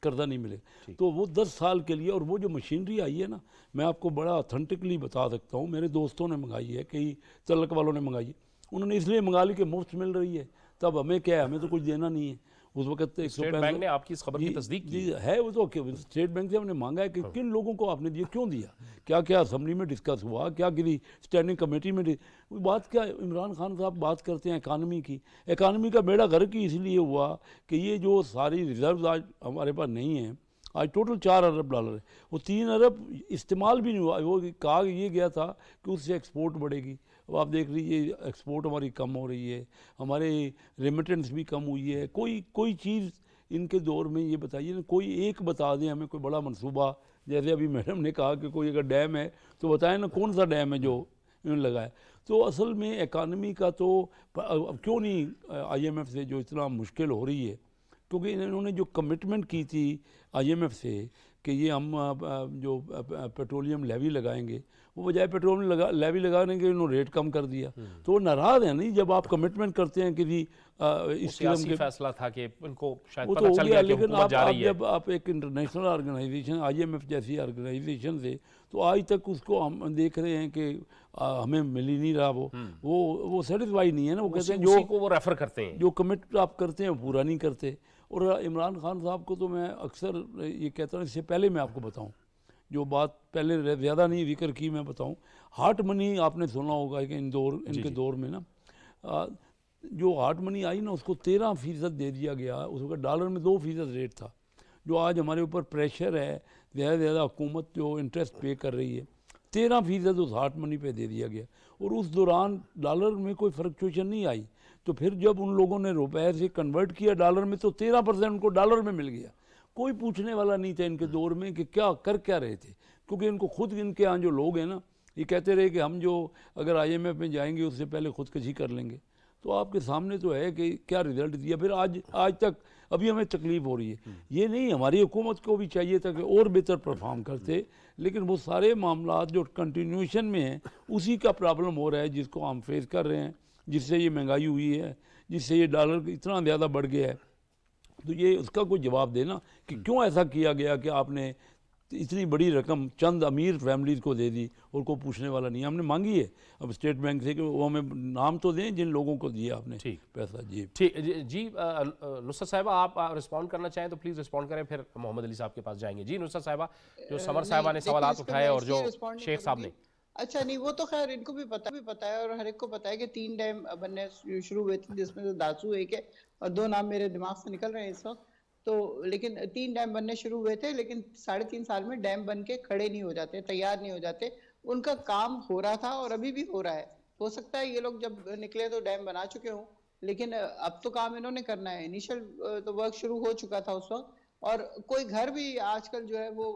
कर्जा नहीं मिलेगा तो वो दस साल के लिए और वो जो मशीनरी आई है ना मैं आपको बड़ा ऑथेंटिकली बता सकता हूँ मेरे दोस्तों ने मंगाई है कई तलक वालों ने मंगाई है उन्होंने इसलिए मंगा ली कि मुफ्त मिल रही है तब हमें क्या है हमें तो कुछ देना नहीं है उस वक्त स्टेट बैंक ने आपकी इस खबर की तस्दीक की है वो तो स्टेट बैंक से हमने मांगा है कि हाँ। किन लोगों को आपने दिया क्यों दिया क्या क्या असम्बली में डिस्कस हुआ क्या किसी स्टैंडिंग कमेटी में बात क्या इमरान खान साहब बात करते हैं इकानमी की इकानमी का बेड़ा घर की इसलिए हुआ कि ये जो सारी रिजर्व आज हमारे पास नहीं है आज टोटल चार अरब डॉलर है वो तीन अरब इस्तेमाल भी नहीं हुआ वो कहा यह गया था कि उससे एक्सपोर्ट बढ़ेगी अब आप देख लीजिए एक्सपोर्ट हमारी कम हो रही है हमारे रेमिटेंस भी कम हुई है कोई कोई चीज़ इनके दौर में ये बताइए ना कोई एक बता दें हमें कोई बड़ा मनसूबा जैसे अभी मैडम ने कहा कि कोई अगर डैम है तो बताएं ना कौन सा डैम है जो इन्होंने लगाया तो असल में इकानमी का तो अब क्यों नहीं आईएमएफ से जो इतना मुश्किल हो रही है क्योंकि इन्होंने जो कमिटमेंट की थी आईएमएफ से कि ये हम जो पेट्रोलियम लेवी लगाएंगे वो बजाय पेट्रोल में लगा लेवी लगाने के उन्होंने रेट कम कर दिया हम्म। तो वो नाराज है नहीं जब आप कमिटमेंट करते हैं कि जी इस के फैसला था कि उनको शायद वो तो हो गया लेकिन आप, आप जब आप एक इंटरनेशनल ऑर्गेनाइजेशन आईएमएफ जैसी ऑर्गेनाइजेशन से तो आज तक उसको हम देख रहे हैं कि हमें मिल ही नहीं रहा वो हम्म। वो वो सेटिस्फाई नहीं है ना वो कहते हैं जो को वो रेफर करते हैं जो कमिट आप करते हैं वो पूरा नहीं करते और इमरान खान साहब को तो मैं अक्सर ये कहता हूँ इससे पहले मैं आपको बताऊँ जो बात पहले ज़्यादा नहीं जिक्र की मैं बताऊँ हार्ट मनी आपने सुना होगा कि इन दौर इनके दौर में ना जो हार्ट मनी आई ना उसको तेरह फीसद दे दिया गया उसका डॉलर में दो फीसद रेट था जो आज हमारे ऊपर प्रेशर है ज़्यादा से ज़्यादा हुकूमत जो इंटरेस्ट पे कर रही है तेरह फीसद उस हार्ट मनी पे दे दिया गया और उस दौरान डॉलर में कोई फ्लक्चुएशन नहीं आई तो फिर जब उन लोगों ने रुपए से कन्वर्ट किया डॉलर में तो तेरह परसेंट उनको डॉलर में मिल गया कोई पूछने वाला नहीं था इनके दौर में कि क्या कर क्या रहे थे क्योंकि इनको खुद इनके यहाँ जो लोग हैं ना ये कहते रहे कि हम जो अगर आईएमएफ में जाएंगे उससे पहले खुदकशी कर लेंगे तो आपके सामने तो है कि क्या रिजल्ट दिया फिर आज आज तक अभी हमें तकलीफ हो रही है हम्म। ये नहीं हमारी हुकूमत को भी चाहिए था कि और बेहतर परफॉर्म करते लेकिन वो सारे मामला जो कंटिन्यूशन में हैं उसी का प्रॉब्लम हो रहा है जिसको हम फेस कर रहे हैं जिससे ये महंगाई हुई है जिससे ये डॉलर इतना ज़्यादा बढ़ गया है तो ये उसका कोई जवाब देना कि हम्म। क्यों ऐसा किया गया कि आपने इतनी बड़ी रकम चंद अमीर फैमिलीज को दे दी और कोई पूछने वाला नहीं हमने मांगी है अब स्टेट बैंक से कि वो हमें नाम तो दें जिन लोगों को दिया आपने ठीक पैसा जी ठीक जी, जी नुसरत आप रिस्पॉन्ड करना चाहें तो प्लीज़ रिस्पॉन्ड करें फिर मोहम्मद अली साहब के पास जाएंगे जी नुसरत साहिबा जो समर साहबा ने सवाल उठाए और जो शेख साहब ने अच्छा नहीं वो तो खैर इनको भी पता भी पता है और हर एक को पता है कि तीन डैम बनने शुरू हुए थे जिसमें से दासू एक है और दो नाम मेरे दिमाग से निकल रहे हैं इस वक्त तो लेकिन तीन डैम बनने शुरू हुए थे लेकिन साढ़े तीन साल में डैम बन के खड़े नहीं हो जाते तैयार नहीं हो जाते उनका काम हो रहा था और अभी भी हो रहा है हो सकता है ये लोग जब निकले तो डैम बना चुके हों लेकिन अब तो काम इन्होंने करना है इनिशियल तो वर्क शुरू हो चुका था उस वक्त और कोई घर भी आजकल जो है वो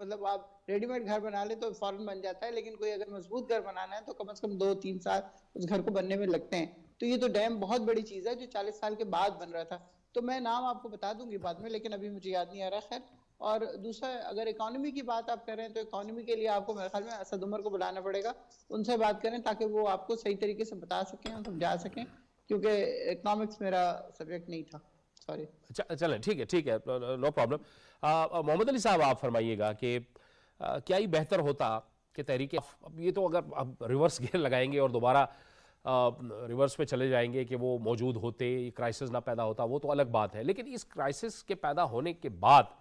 मतलब आप रेडीमेड घर बना ले तो फॉरन बन जाता है लेकिन कोई अगर मजबूत घर बनाना है तो कम से कम दो तीन साल उस घर को बनने में लगते हैं तो ये तो डैम बहुत बड़ी चीज है जो चालीस साल के बाद बन रहा था तो मैं नाम आपको बता दूंगी बाद में लेकिन अभी मुझे याद नहीं आ रहा खैर और दूसरा अगर इकोनॉमी की बात आप करें तो इकोनॉमी के लिए आपको मेरे ख्याल में असद उमर को बुलाना पड़ेगा उनसे बात करें ताकि वो आपको सही तरीके से बता सकें और समझा सकें क्योंकि इकोनॉमिक्स मेरा सब्जेक्ट नहीं था सॉरी चलें ठीक है ठीक है नो प्रॉब्लम मोहम्मद अली साहब आप फरमाइएगा कि क्या ये बेहतर होता कि तहरीक अब ये तो अगर अब रिवर्स गेयर लगाएंगे और दोबारा रिवर्स पे चले जाएंगे कि वो मौजूद होते ये क्राइसिस ना पैदा होता वो तो अलग बात है लेकिन इस क्राइसिस के पैदा होने के बाद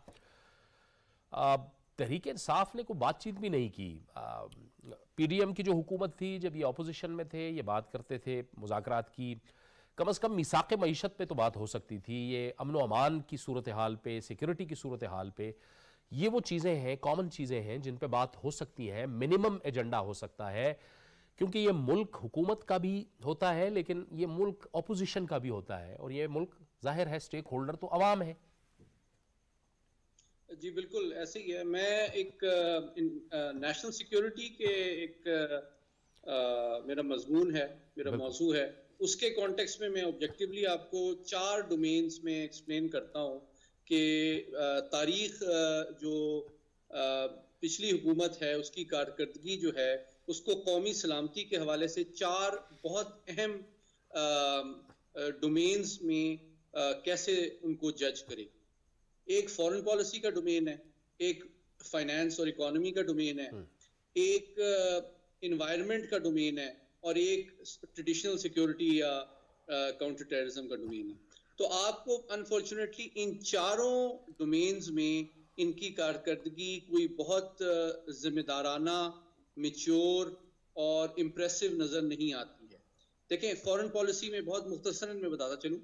तहरीक इंसाफ ने कोई बातचीत भी नहीं की पीडीएम की जो हुकूमत थी जब ये अपोजिशन में थे ये बात करते थे मुजाकरात की कम अज़ कम मिसाक मीशत पे तो बात हो सकती थी ये अमन अमान की सूरत हाल पे सिक्योरिटी की सूरत हाल पे ये वो चीज़ें हैं कॉमन चीज़ें हैं जिन पे बात हो सकती हैं मिनिमम एजेंडा हो सकता है क्योंकि ये मुल्क हुकूमत का भी होता है लेकिन ये मुल्क अपोजिशन का भी होता है और ये मुल्क जाहिर है स्टेक होल्डर तो आवाम है जी बिल्कुल ऐसे ही है मैं एक नेशनल सिक्योरिटी के एक आ, मेरा मजमून है मेरा मौजू है उसके कॉन्टेक्स्ट में मैं ऑब्जेक्टिवली आपको चार डोमेन्स में एक्सप्लेन करता हूँ कि तारीख जो पिछली हुकूमत है उसकी कारकर्दगी जो है उसको कौमी सलामती के हवाले से चार बहुत अहम डोमेन्स में कैसे उनको जज करे एक फॉरेन पॉलिसी का डोमेन है एक फाइनेंस और इकोनॉमी का डोमेन है हम्म। एक इन्वायरमेंट का डोमेन है और एक ट्रेडिशनल सिक्योरिटी या काउंटर टेररिज्म का डोमेन है तो आपको अनफॉर्चुनेटली इन चारों डोमेन्स में इनकी कारकर्दगी कोई बहुत uh, जिम्मेदाराना मिच्योर और इम्प्रेसिव नज़र नहीं आती है देखें फॉरेन पॉलिसी में बहुत मुख्तसर में बताता चलूँ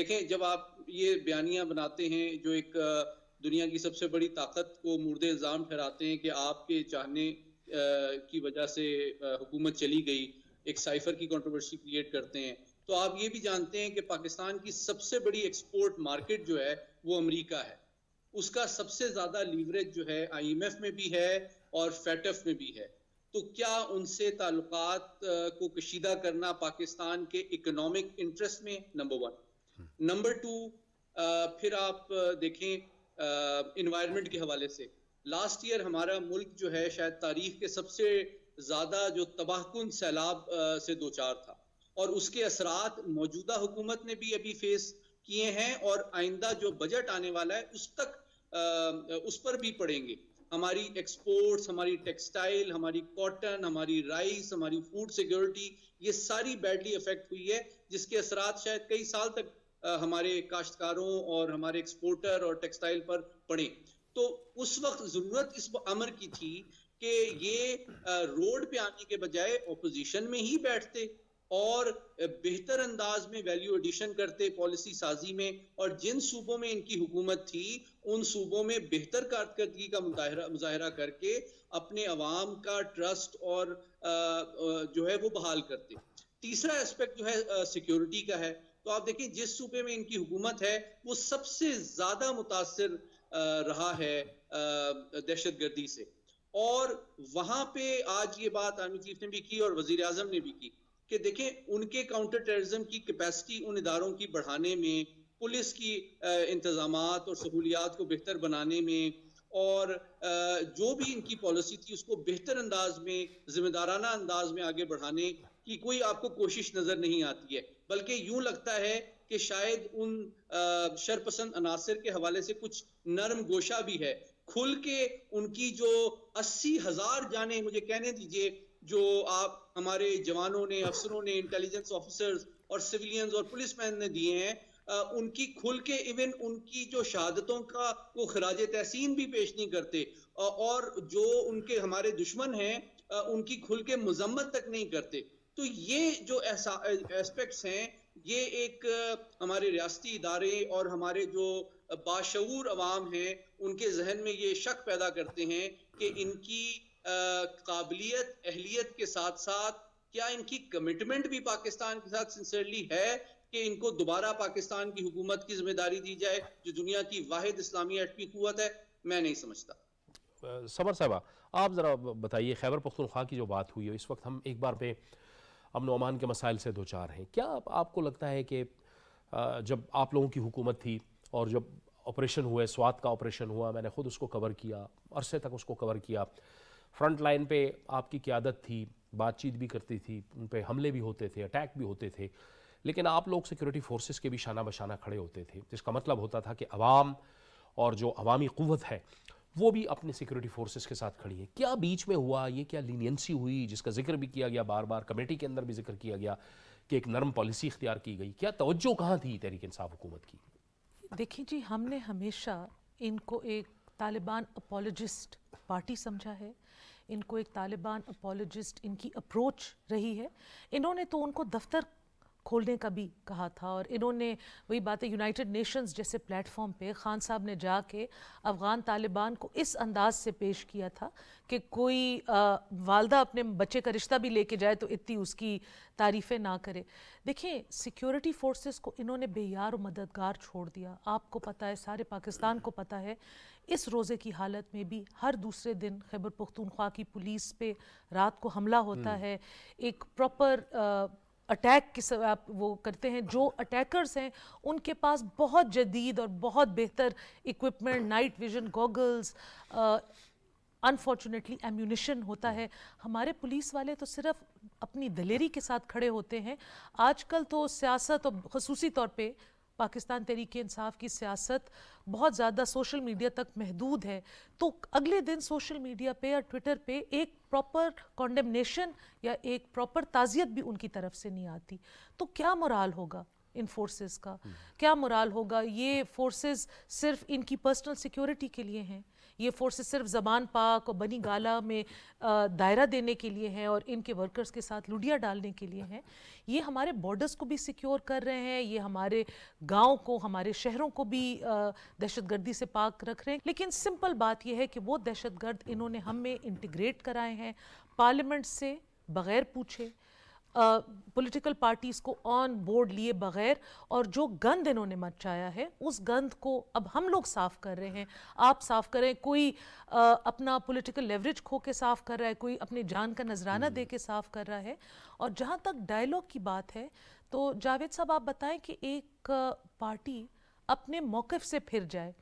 देखें जब आप ये बयानियाँ बनाते हैं जो एक uh, दुनिया की सबसे बड़ी ताकत को मुर्दे इल्ज़ाम ठहराते हैं कि आपके चाहने uh, की वजह से हुकूमत चली गई एक साइफर की कंट्रोवर्सी क्रिएट करते हैं तो आप ये भी जानते हैं कि पाकिस्तान की सबसे बड़ी एक्सपोर्ट मार्केट जो है वो अमेरिका है उसका सबसे ज्यादा लीवरेज जो है आईएमएफ में भी है और फैटफ में भी है तो क्या उनसे ताल्लुकात को कशीदा करना पाकिस्तान के इकोनॉमिक इंटरेस्ट में नंबर वन नंबर टू फिर आप देखें इन्वायरमेंट के हवाले से लास्ट ईयर हमारा मुल्क जो है शायद तारीख के सबसे ज़्यादा जो तबाहकुन सैलाब से दो चार था और उसके असरात मौजूदा हुकूमत ने भी अभी फेस किए हैं और आइंदा जो बजट आने वाला है उस तक आ, उस पर भी पड़ेंगे हमारी एक्सपोर्ट्स हमारी टेक्सटाइल हमारी कॉटन हमारी राइस हमारी फूड सिक्योरिटी ये सारी बैडली इफेक्ट हुई है जिसके असरात शायद कई साल तक आ, हमारे काश्तकारों और हमारे एक्सपोर्टर और टेक्सटाइल पर पड़े तो उस वक्त जरूरत इस अमर की थी कि ये रोड पे आने के बजाय ओपोजिशन में ही बैठते और बेहतर अंदाज में वैल्यू एडिशन करते पॉलिसी साजी में और जिन सूबों में इनकी हुकूमत थी उन सूबों में बेहतर कारकर्दगी का मुजाहरा करके अपने अवाम का ट्रस्ट और जो है वो बहाल करते तीसरा एस्पेक्ट जो है सिक्योरिटी का है तो आप देखिए जिस सूबे में इनकी हुकूमत है वो सबसे ज्यादा मुतासर रहा है दहशत गर्दी से और वहां पे आज ये बात आर्मी चीफ ने भी की और वजीर आजम ने भी की कि देखें उनके काउंटर टेररिज्म की कैपेसिटी उन इदारों की बढ़ाने में पुलिस की इंतजाम और सहूलियात को बेहतर बनाने में और जो भी इनकी पॉलिसी थी उसको बेहतर अंदाज में जिम्मेदाराना अंदाज में आगे बढ़ाने की कोई आपको कोशिश नजर नहीं आती है बल्कि यूं लगता है कि शायद उन शरपसंद अनासर के हवाले से कुछ नरम गोशा भी है खुल के उनकी जो अस्सी हजार जाने मुझे कहने दीजिए जो आप हमारे जवानों ने अफसरों ने इंटेलिजेंस ऑफिसर्स और सिविलियंस और पुलिस मैन ने दिए हैं उनकी खुल के इवन उनकी जो शहादतों का वो खराज तहसीन भी पेश नहीं करते और जो उनके हमारे दुश्मन हैं उनकी खुल के मजम्मत तक नहीं करते तो ये जो एस्पेक्ट्स हैं ये एक हमारे रियासती इदारे और हमारे जो बाशूर अवाम हैं उनके जहन में ये शक पैदा करते हैं कि इनकी काबिलियत अहलियत के साथ साथ क्या इनकी कमिटमेंट भी पाकिस्तान के साथ सिंसियरली है कि इनको दोबारा पाकिस्तान की हुकूमत की जिम्मेदारी दी जाए जो दुनिया की वाहिद इस्लामी एटमी कुत है मैं नहीं समझता समर साहबा आप ज़रा बताइए खैबर पख्तनख्वा की जो बात हुई है इस वक्त हम एक बार पे अमन अमान के मसाइल से दो चार हैं क्या आपको लगता है कि जब आप लोगों की हुकूमत थी और जब ऑपरेशन हुए स्वाद का ऑपरेशन हुआ मैंने खुद उसको कवर किया अरसे तक उसको कवर किया फ्रंट लाइन पे आपकी क्यादत थी बातचीत भी करती थी उन पर हमले भी होते थे अटैक भी होते थे लेकिन आप लोग सिक्योरिटी फोर्सेस के भी शाना बशाना खड़े होते थे जिसका मतलब होता था कि अवाम और जो अवामी क़वत है वो भी अपने सिक्योरिटी फोर्सेस के साथ खड़ी है क्या बीच में हुआ ये क्या लीनियंसी हुई जिसका जिक्र भी किया गया बार बार कमेटी के अंदर भी जिक्र किया गया कि एक नरम पॉलिसी इख्तियार की गई क्या तोज्जो कहाँ थी तहरीक इंसाफ हुकूमत की देखिए जी हमने हमेशा इनको एक तालिबान अपोलोजिस्ट पार्टी समझा है इनको एक तालिबान अपोलोजिस्ट इनकी अप्रोच रही है इन्होंने तो उनको दफ्तर खोलने का भी कहा था और इन्होंने वही बातें यूनाइटेड नेशंस जैसे प्लेटफॉर्म पे खान साहब ने जाके अफ़गान तालिबान को इस अंदाज से पेश किया था कि कोई वालदा अपने बच्चे का रिश्ता भी लेके जाए तो इतनी उसकी तारीफ़ें ना करे देखिए सिक्योरिटी फोर्सेस को इन्होंने बेयार और मददगार छोड़ दिया आपको पता है सारे पाकिस्तान को पता है इस रोज़े की हालत में भी हर दूसरे दिन खैबर पख्तूनख्वा की पुलिस पे रात को हमला होता हम्म। है एक प्रॉपर अटैक किस आप वो करते हैं जो अटैकर्स हैं उनके पास बहुत जदीद और बहुत बेहतर equipment night vision goggles unfortunately ammunition होता है हमारे पुलिस वाले तो सिर्फ अपनी दलेरी के साथ खड़े होते हैं आजकल तो सियासत और खसूसी तौर पे पाकिस्तान तहरीक इंसाफ की सियासत बहुत ज़्यादा सोशल मीडिया तक महदूद है तो अगले दिन सोशल मीडिया पे या ट्विटर पे एक प्रॉपर कॉन्डमनेशन या एक प्रॉपर ताज़ियत भी उनकी तरफ से नहीं आती तो क्या मोराल होगा इन फोर्सेस का क्या मोराल होगा ये फोर्सेस सिर्फ इनकी पर्सनल सिक्योरिटी के लिए हैं ये फोर्सेस सिर्फ जबान पाक और बनी गाला में दायरा देने के लिए हैं और इनके वर्कर्स के साथ लुडिया डालने के लिए हैं ये हमारे बॉर्डर्स को भी सिक्योर कर रहे हैं ये हमारे गाँव को हमारे शहरों को भी दहशतगर्दी से पाक रख रहे हैं लेकिन सिंपल बात यह है कि वो दहशतगर्द इन्होंने हमें इंटीग्रेट कराए हैं पार्लियामेंट से बगैर पूछे पॉलिटिकल पार्टीज़ को ऑन बोर्ड लिए बगैर और जो गंद इन्होंने मचाया है उस गंद को अब हम लोग साफ़ कर रहे हैं आप साफ़ करें कोई आ, अपना पॉलिटिकल लेवरेज खो के साफ़ कर रहा है कोई अपनी जान का नजराना हम्म। दे के साफ़ कर रहा है और जहाँ तक डायलॉग की बात है तो जावेद साहब आप बताएं कि एक पार्टी अपने मौक़ से फिर जाए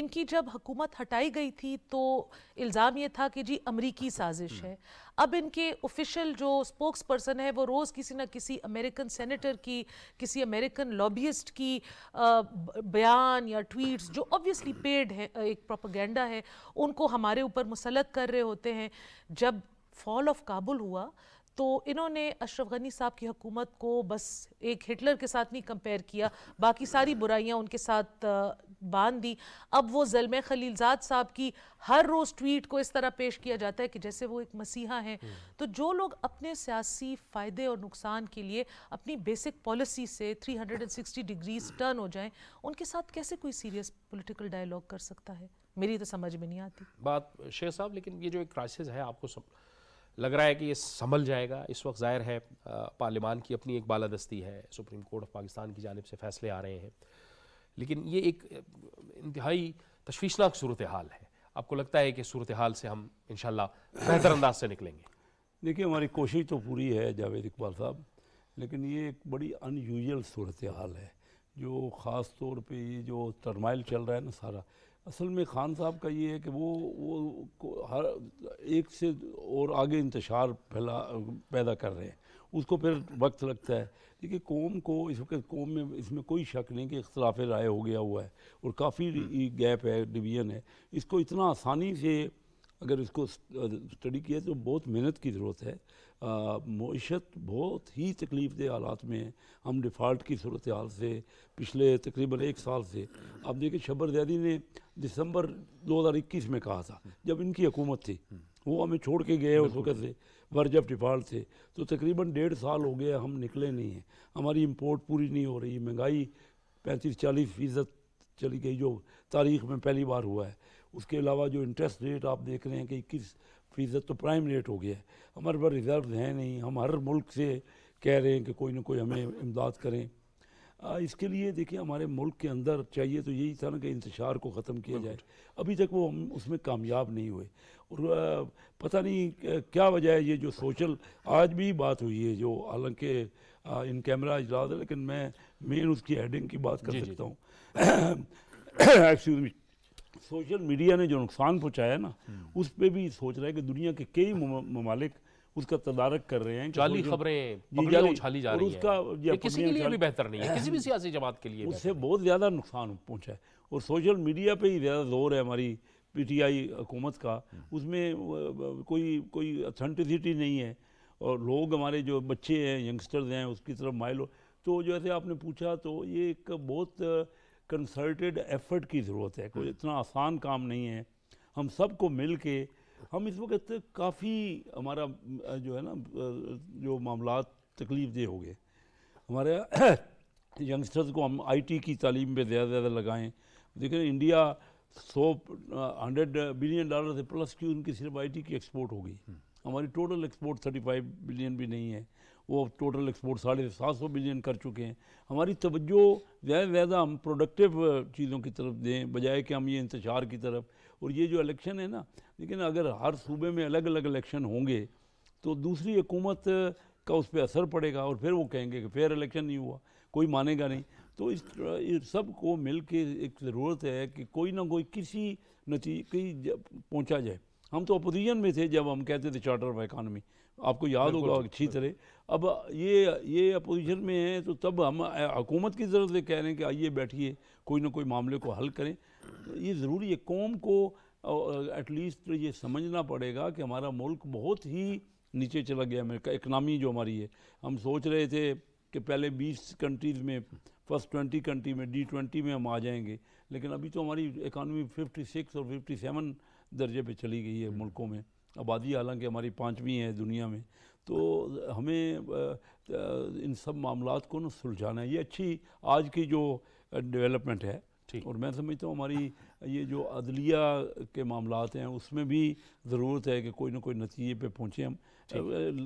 इनकी जब हुकूमत हटाई गई थी तो इल्ज़ाम ये था कि जी अमरीकी साजिश है अब इनके ऑफिशियल जो स्पोक्स पर्सन है वो रोज़ किसी ना किसी अमेरिकन सेनेटर की किसी अमेरिकन लॉबियस्ट की बयान या ट्वीट्स जो ऑब्वियसली पेड है एक प्रोपागेंडा है उनको हमारे ऊपर मुसलत कर रहे होते हैं जब फॉल ऑफ काबुल हुआ तो इन्होंने अशरफ गनी साहब की हुकूमत को बस एक हिटलर के साथ नहीं कंपेयर किया बाकी सारी बुराइयां उनके साथ बांध दी अब वो जलम खलीलजाद साहब की हर रोज़ ट्वीट को इस तरह पेश किया जाता है कि जैसे वो एक मसीहा हैं हम्म। तो जो लोग अपने सियासी फ़ायदे और नुकसान के लिए अपनी बेसिक पॉलिसी से 360 डिग्रीज टर्न हो जाएं उनके साथ कैसे कोई सीरियस पॉलिटिकल डायलॉग कर सकता है मेरी तो समझ में नहीं आती बात शेख साहब लेकिन ये जो एक क्राइसिस है आपको सब लग रहा है कि ये संभल जाएगा इस वक्त जाहिर है पार्लियामान की अपनी एक बालादस्ती है सुप्रीम कोर्ट ऑफ पाकिस्तान की जानब से फैसले आ रहे हैं लेकिन ये एक इंतहाई तशवीशनाक सूरत हाल है आपको लगता है कि सूरत हाल से हम इन बेहतर अंदाज से निकलेंगे देखिए हमारी कोशिश तो पूरी है जावेद इकबाल साहब लेकिन ये एक बड़ी अनयूजल सूरत हाल है जो ख़ास तौर पे ये जो टर्माइल चल रहा है ना सारा असल में खान साहब का ये है कि वो वो हर एक से और आगे इंतशार फैला पैदा कर रहे हैं उसको फिर वक्त लगता है देखिए कौम को इस वक्त कौम में इसमें कोई शक नहीं कि इख्तलाफ राय हो गया हुआ है और काफ़ी हम्म। गैप है डिवीज़न है इसको इतना आसानी से अगर इसको स्टडी किया तो बहुत मेहनत की ज़रूरत है मीशत बहुत ही तकलीफ दे हालात में है हम डिफ़ाल्ट की सूरत हाल से पिछले तकरीबन एक साल से आप देखिए शबर जैदी ने दिसंबर 2021 में कहा था जब इनकी हुकूमत थी वो हमें छोड़ के गए उस वक्त से वर्ज ऑफ डिफ़ाल्ट थे तो तकरीबन डेढ़ साल हो गया हम निकले नहीं हैं हमारी इम्पोर्ट पूरी नहीं हो रही महंगाई पैंतीस चालीस फ़ीसद चली गई जो तारीख में पहली बार हुआ है उसके अलावा जो इंटरेस्ट रेट आप देख रहे हैं कि इक्कीस फ़ीसद तो प्राइम रेट हो गया है हमारे पास रिज़र्व हैं नहीं हम हर मुल्क से कह रहे हैं कि कोई ना कोई हमें इमदाद करें आ, इसके लिए देखिए हमारे मुल्क के अंदर चाहिए तो यही था ना कि इंतजार को ख़त्म किया जाए अभी तक वो हम उसमें कामयाब नहीं हुए और पता नहीं क्या वजह है ये जो सोशल आज भी बात हुई है जो हालांकि इन कैमरा इजलास है लेकिन मैं मेन उसकी हेडिंग की बात कर जी सकता हूँ एक्सक्यूज (coughs) मी सोशल मीडिया ने जो नुकसान पहुंचाया ना उस पर भी सोच रहा है कि दुनिया के कई ममालिक उसका तदारक कर रहे हैं चाली खबरें उछाली जा रही उसका या किसी के लिए भी बेहतर नहीं है किसी भी (clears throat) सियासी जमात के लिए उससे बहुत ज़्यादा नुकसान पहुँचा है और सोशल मीडिया पर ही ज़्यादा जोर है हमारी पी टी आई हुकूमत का उसमें कोई कोई अथेंटिसिटी नहीं है और लोग हमारे जो बच्चे हैं यंगस्टर्स हैं उसकी तरफ माइल हो तो जैसे आपने पूछा तो ये एक बहुत कंसर्टेड एफर्ट की ज़रूरत है कोई हम्म। इतना आसान काम नहीं है हम सबको मिल के हम इस वक्त काफ़ी हमारा जो है ना जो मामला तकलीफ दे हो गए हमारे (coughs) यंगस्टर्स को हम आईटी की तालीम पे ज़्यादा ज़्यादा लगाएं देखें इंडिया सौ हंड्रेड बिलियन डॉलर से प्लस की उनकी सिर्फ आईटी की एक्सपोर्ट हो गई हम्म। हमारी total export thirty five billion भी नहीं है वो टोटल एक्सपोर्ट साढ़े सात सौ बिलियन कर चुके हैं हमारी तवज्जो ज़्यादा ज़्यादा हम प्रोडक्टिव चीज़ों की तरफ दें बजाय कि हम ये इंतजार की तरफ और ये जो इलेक्शन है ना लेकिन अगर हर सूबे में अलग अलग इलेक्शन होंगे तो दूसरी हुकूमत का उस पर असर पड़ेगा और फिर वो कहेंगे कि फेयर इलेक्शन नहीं हुआ कोई मानेगा नहीं तो इस, सब को मिल के एक ज़रूरत है कि कोई ना कोई किसी नतीजे पहुँचा जाए हम तो अपोजिशन में थे जब हम कहते थे चार्टर ऑफ इकानमी आपको याद होगा अच्छी तरह अब ये ये अपोजिशन में है तो तब हम हुकूमत की ज़रूरत से कह रहे हैं कि आइए बैठिए कोई ना कोई मामले को हल करें ये ज़रूरी है कौम को एटलीस्ट ये समझना पड़ेगा कि हमारा मुल्क बहुत ही नीचे चला गया अमेरिका इकनॉमी जो हमारी है हम सोच रहे थे कि पहले 20 कंट्रीज़ में फर्स्ट ट्वेंटी कंट्री में डी ट्वेंटी में हम आ जाएंगे लेकिन अभी तो हमारी इकानमी सिक्स और सेवन दर्जे पर चली गई है मुल्कों में आबादी हालांकि हमारी पाँचवीं है दुनिया में तो हमें इन सब मामला को ना सुलझाना है ये अच्छी आज की जो डेवलपमेंट है और मैं समझता हूँ हमारी ये जो अदलिया के मामला हैं उसमें भी ज़रूरत है कि कोई ना कोई नतीजे पे पहुँचे हम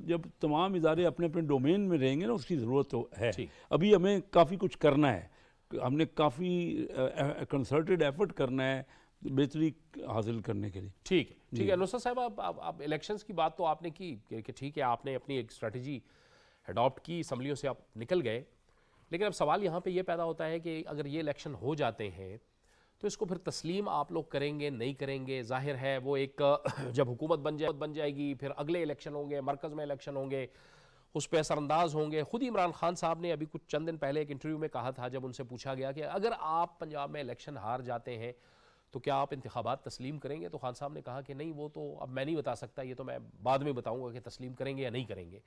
जब तमाम इदारे अपने अपने डोमेन में रहेंगे ना उसकी ज़रूरत तो है अभी हमें काफ़ी कुछ करना है हमने काफ़ी कंसर्टेड एफर्ट करना है बेहतरी हासिल करने के लिए ठीक है ठीक है अलोसा साहब अब अब, अब इलेक्शंस की बात तो आपने की कि ठीक है आपने अपनी एक स्ट्रेटजी अडॉप्ट की असम्बलियों से आप निकल गए लेकिन अब सवाल यहाँ पे ये पैदा होता है कि अगर ये इलेक्शन हो जाते हैं तो इसको फिर तस्लीम आप लोग करेंगे नहीं करेंगे जाहिर है वो एक (clears throat) जब हुकूमत बन जाए बन जाएगी फिर अगले इलेक्शन होंगे मरकज़ में इलेक्शन होंगे उस पर असरअंदाज होंगे खुद इमरान खान साहब ने अभी कुछ चंद दिन पहले एक इंटरव्यू में कहा था जब उनसे पूछा गया कि अगर आप पंजाब में इलेक्शन हार जाते हैं तो क्या आप इंतबात तस्लीम करेंगे तो खान साहब ने कहा कि नहीं वो तो अब मैं नहीं बता सकता ये तो मैं बाद में बताऊँगा कि तस्लीम करेंगे या नहीं करेंगे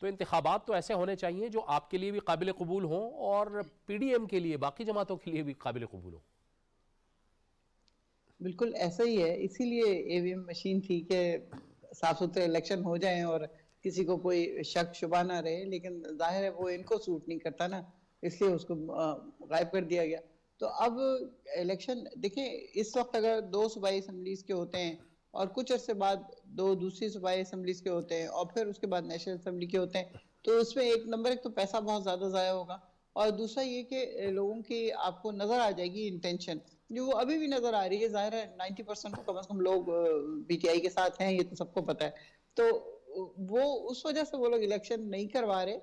तो इंतबात तो ऐसे होने चाहिए जो आपके लिए भी काबिल कबूल हों और पी डी एम के लिए बाकी जमातों के लिए भी काबिल कबूल हों बिल्कुल ऐसा ही है इसीलिए एवीएम मशीन थी कि साफ सुथरे इलेक्शन हो जाए और किसी को कोई शक शुबा ना रहे लेकिन जाहिर है वो इनको सूट नहीं करता ना इसलिए उसको गायब कर दिया गया तो अब इलेक्शन देखें इस वक्त अगर दो सूबाई असम्बलीज के होते हैं और कुछ अरसे बाद दो दूसरी सूबाई असम्बलीज के होते हैं और फिर उसके बाद नेशनल असम्बली के होते हैं तो उसमें एक नंबर एक तो पैसा बहुत ज़्यादा ज़ाया होगा और दूसरा ये कि लोगों की आपको नज़र आ जाएगी इंटेंशन जो वो अभी भी नज़र आ रही है ज़ाहिर है नाइन्टी परसेंट तो कम अज़ कम लोग बी के साथ हैं ये तो सबको पता है तो वो उस वजह से वो लोग इलेक्शन नहीं करवा रहे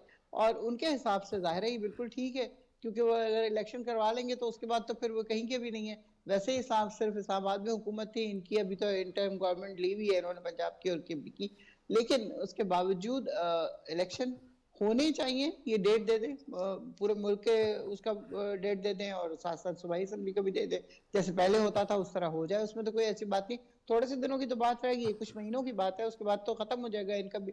और उनके हिसाब से ज़ाहिर है ये बिल्कुल ठीक है क्योंकि वो अगर इलेक्शन करवा लेंगे तो उसके बाद तो फिर वो कहीं के भी नहीं है वैसे इस्लाम सिर्फ इस्लामाबाद में हुकूमत थी इनकी अभी तो इंटरम गवर्नमेंट ली हुई है इन्होंने पंजाब की और के भी की लेकिन उसके बावजूद इलेक्शन होने चाहिए ये डेट दे दें पूरे मुल्क के उसका डेट दे दें और साथ साथ सूबाई असम्बली को भी दे दें जैसे पहले होता था उस तरह हो जाए उसमें तो कोई ऐसी बात नहीं थोड़े से दिनों की तो बात रहेगी कुछ महीनों की बात है उसके बाद तो खत्म हो जाएगा इनका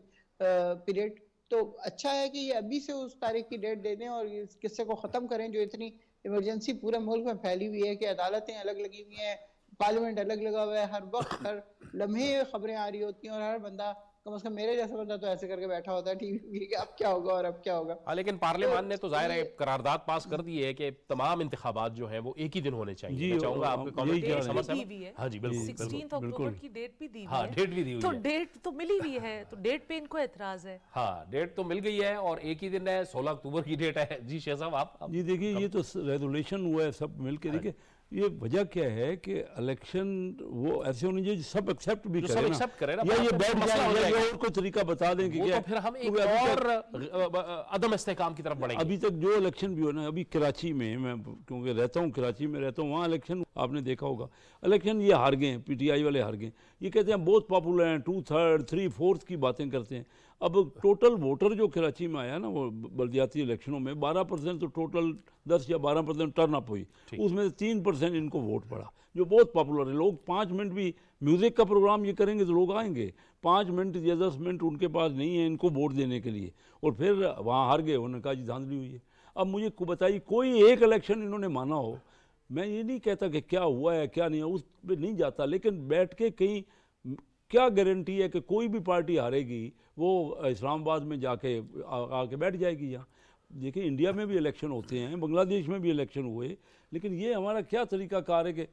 पीरियड तो अच्छा है कि ये अभी से उस तारीख की डेट दे दें और इस किस्से को ख़त्म करें जो इतनी इमरजेंसी पूरे मुल्क में फैली हुई है कि अदालतें अलग लगी हुई हैं पार्लियामेंट अलग लगा हुआ है हर वक्त हर लम्हे खबरें आ रही होती हैं और हर बंदा कम से कम मेरे जैसा बंदा तो ऐसे करके बैठा होता है टीवी कि अब क्या होगा और अब क्या होगा आ, हाँ, लेकिन पार्लियामान ने तो, तो जाहिर है करारदाद पास कर दी है कि तमाम इंतखाबात जो है वो एक ही दिन होने चाहिए मैं चाहूंगा आपके कमेंट समझ है हाँ जी बिल्कुल बिल्कुल की डेट भी दी हाँ डेट भी दी तो डेट तो मिली हुई है तो डेट पे इनको एतराज है हाँ डेट तो मिल गई है और एक ही दिन है सोलह अक्टूबर की डेट है जी शेख साहब आप जी देखिए ये तो रेगुलेशन हुआ है सब मिलकर हाँ देखिए ये वजह क्या है कि इलेक्शन वो ऐसे होने चाहिए सब एक्सेप्ट भी करें एक्सेप्ट करें या ये तो बैठ जाए या और कोई तरीका बता दें कि क्या तो फिर हम एक और अदम इस्तेकाम की तरफ बढ़ेंगे अभी तक जो इलेक्शन भी होना अभी कराची में मैं क्योंकि रहता हूँ कराची में रहता हूँ वहाँ इलेक्शन आपने देखा होगा इलेक्शन ये हार गए पीटीआई वाले हार गए ये कहते हैं बहुत पॉपुलर हैं टू थर्ड थ्री फोर्थ की बातें करते हैं अब टोटल वोटर जो कराची में आया ना वो बल्दियाती इलेक्शनों में 12 परसेंट तो टोटल 10 या 12 परसेंट टर्न अप हुई उसमें से तीन परसेंट इनको वोट पड़ा जो बहुत पॉपुलर है लोग पाँच मिनट भी म्यूज़िक का प्रोग्राम ये करेंगे तो लोग आएंगे पाँच मिनट या दस मिनट उनके पास नहीं है इनको वोट देने के लिए और फिर वहाँ हार गए उन्होंने कहा जी धांधली हुई है अब मुझे को बताइए कोई एक इलेक्शन इन्होंने माना हो मैं ये नहीं कहता कि क्या हुआ है क्या नहीं है उस पर नहीं जाता लेकिन बैठ के कहीं क्या गारंटी है कि कोई भी पार्टी हारेगी वो इस्लामाबाद में जाके आके बैठ जाएगी यहाँ देखिए इंडिया में भी इलेक्शन होते हैं बांग्लादेश में भी इलेक्शन हुए लेकिन ये हमारा क्या तरीका कार है कि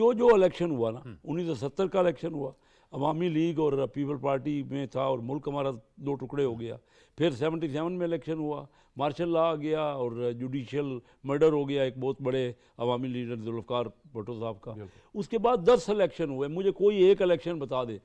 जो जो इलेक्शन हुआ ना हम्म। उन्नीस का इलेक्शन हुआ अवामी लीग और पीपल पार्टी में था और मुल्क हमारा दो टुकड़े हो गया फिर 77 में इलेक्शन हुआ मार्शल ला आ गया और जुडिशल मर्डर हो गया एक बहुत बड़े अवामी लीडर जुल्फ़ार भुटो साहब का उसके बाद दस इलेक्शन हुए मुझे कोई एक इलेक्शन बता दे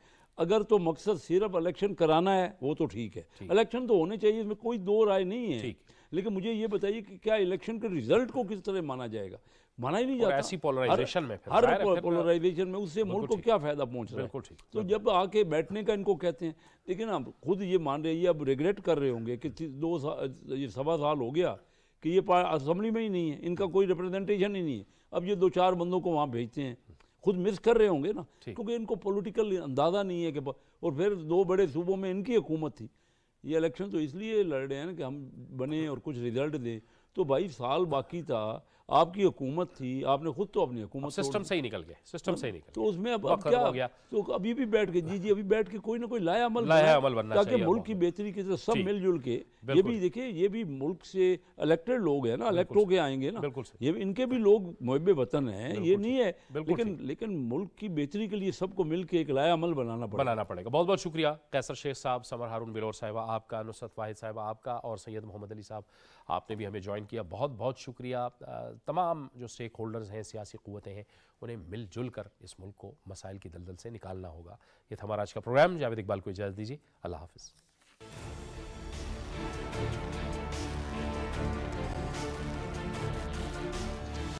अगर तो मकसद सिर्फ इलेक्शन कराना है वो तो ठीक है इलेक्शन तो होने चाहिए इसमें कोई दो राय नहीं है लेकिन मुझे ये बताइए कि क्या इलेक्शन के रिजल्ट को किस तरह माना जाएगा माना ही नहीं जाता ऐसी पोलराइजेशन में हर पोलराइजेशन में उससे मुल्क को क्या फ़ायदा पहुंच रहा है तो जब आके बैठने का इनको कहते हैं लेकिन आप खुद ये मान रहे ये अब रिग्रेट कर रहे होंगे कि दो साल ये सवा साल हो गया कि ये असम्बली में ही नहीं है इनका कोई रिप्रेजेंटेशन ही नहीं है अब ये दो चार बंदों को वहाँ भेजते हैं खुद मिस कर रहे होंगे ना क्योंकि इनको पोलिटिकल अंदाज़ा नहीं है कि और फिर दो बड़े सूबों में इनकी हुकूमत थी ये इलेक्शन तो इसलिए लड़ रहे हैं कि हम बने और कुछ रिजल्ट दें तो भाई साल बाकी था आपकी हुकूमत थी आपने खुद तो अपनी हुकूमत सिस्टम सही निकल गया सिस्टम तो सही निकल तो उसमें अब, अब क्या हो गया तो अभी भी बैठ के जी जी अभी बैठ के कोई ना कोई लाया अमल लाया अमल बनना ताकि मुल्क की बेहतरी के सब मिलजुल के ये भी देखिए ये भी मुल्क से इलेक्टेड लोग हैं ना इलेक्ट होके आएंगे ना बिल्कुल ये इनके भी लोग मुहब वतन हैं ये नहीं है लेकिन लेकिन मुल्क की बेहतरी के लिए सबको मिल के एक लाया अमल बनाना पड़ेगा बनाना पड़ेगा बहुत बहुत शुक्रिया कैसर शेख साहब समर हारून बिलोर साहिबा आपका नुसरत वाहिद साहब आपका और सैयद मोहम्मद अली साहब आपने भी हमें ज्वाइन किया बहुत बहुत शुक्रिया तमाम जो स्टेक होल्डर्स हैं सियासी क़वतें हैं उन्हें मिलजुल कर इस मुल्क को मसाइल की दलदल से निकालना होगा ये था हमारा आज का प्रोग्राम जावेद इकबाल को इजाज़त दीजिए अल्लाह हाफिज़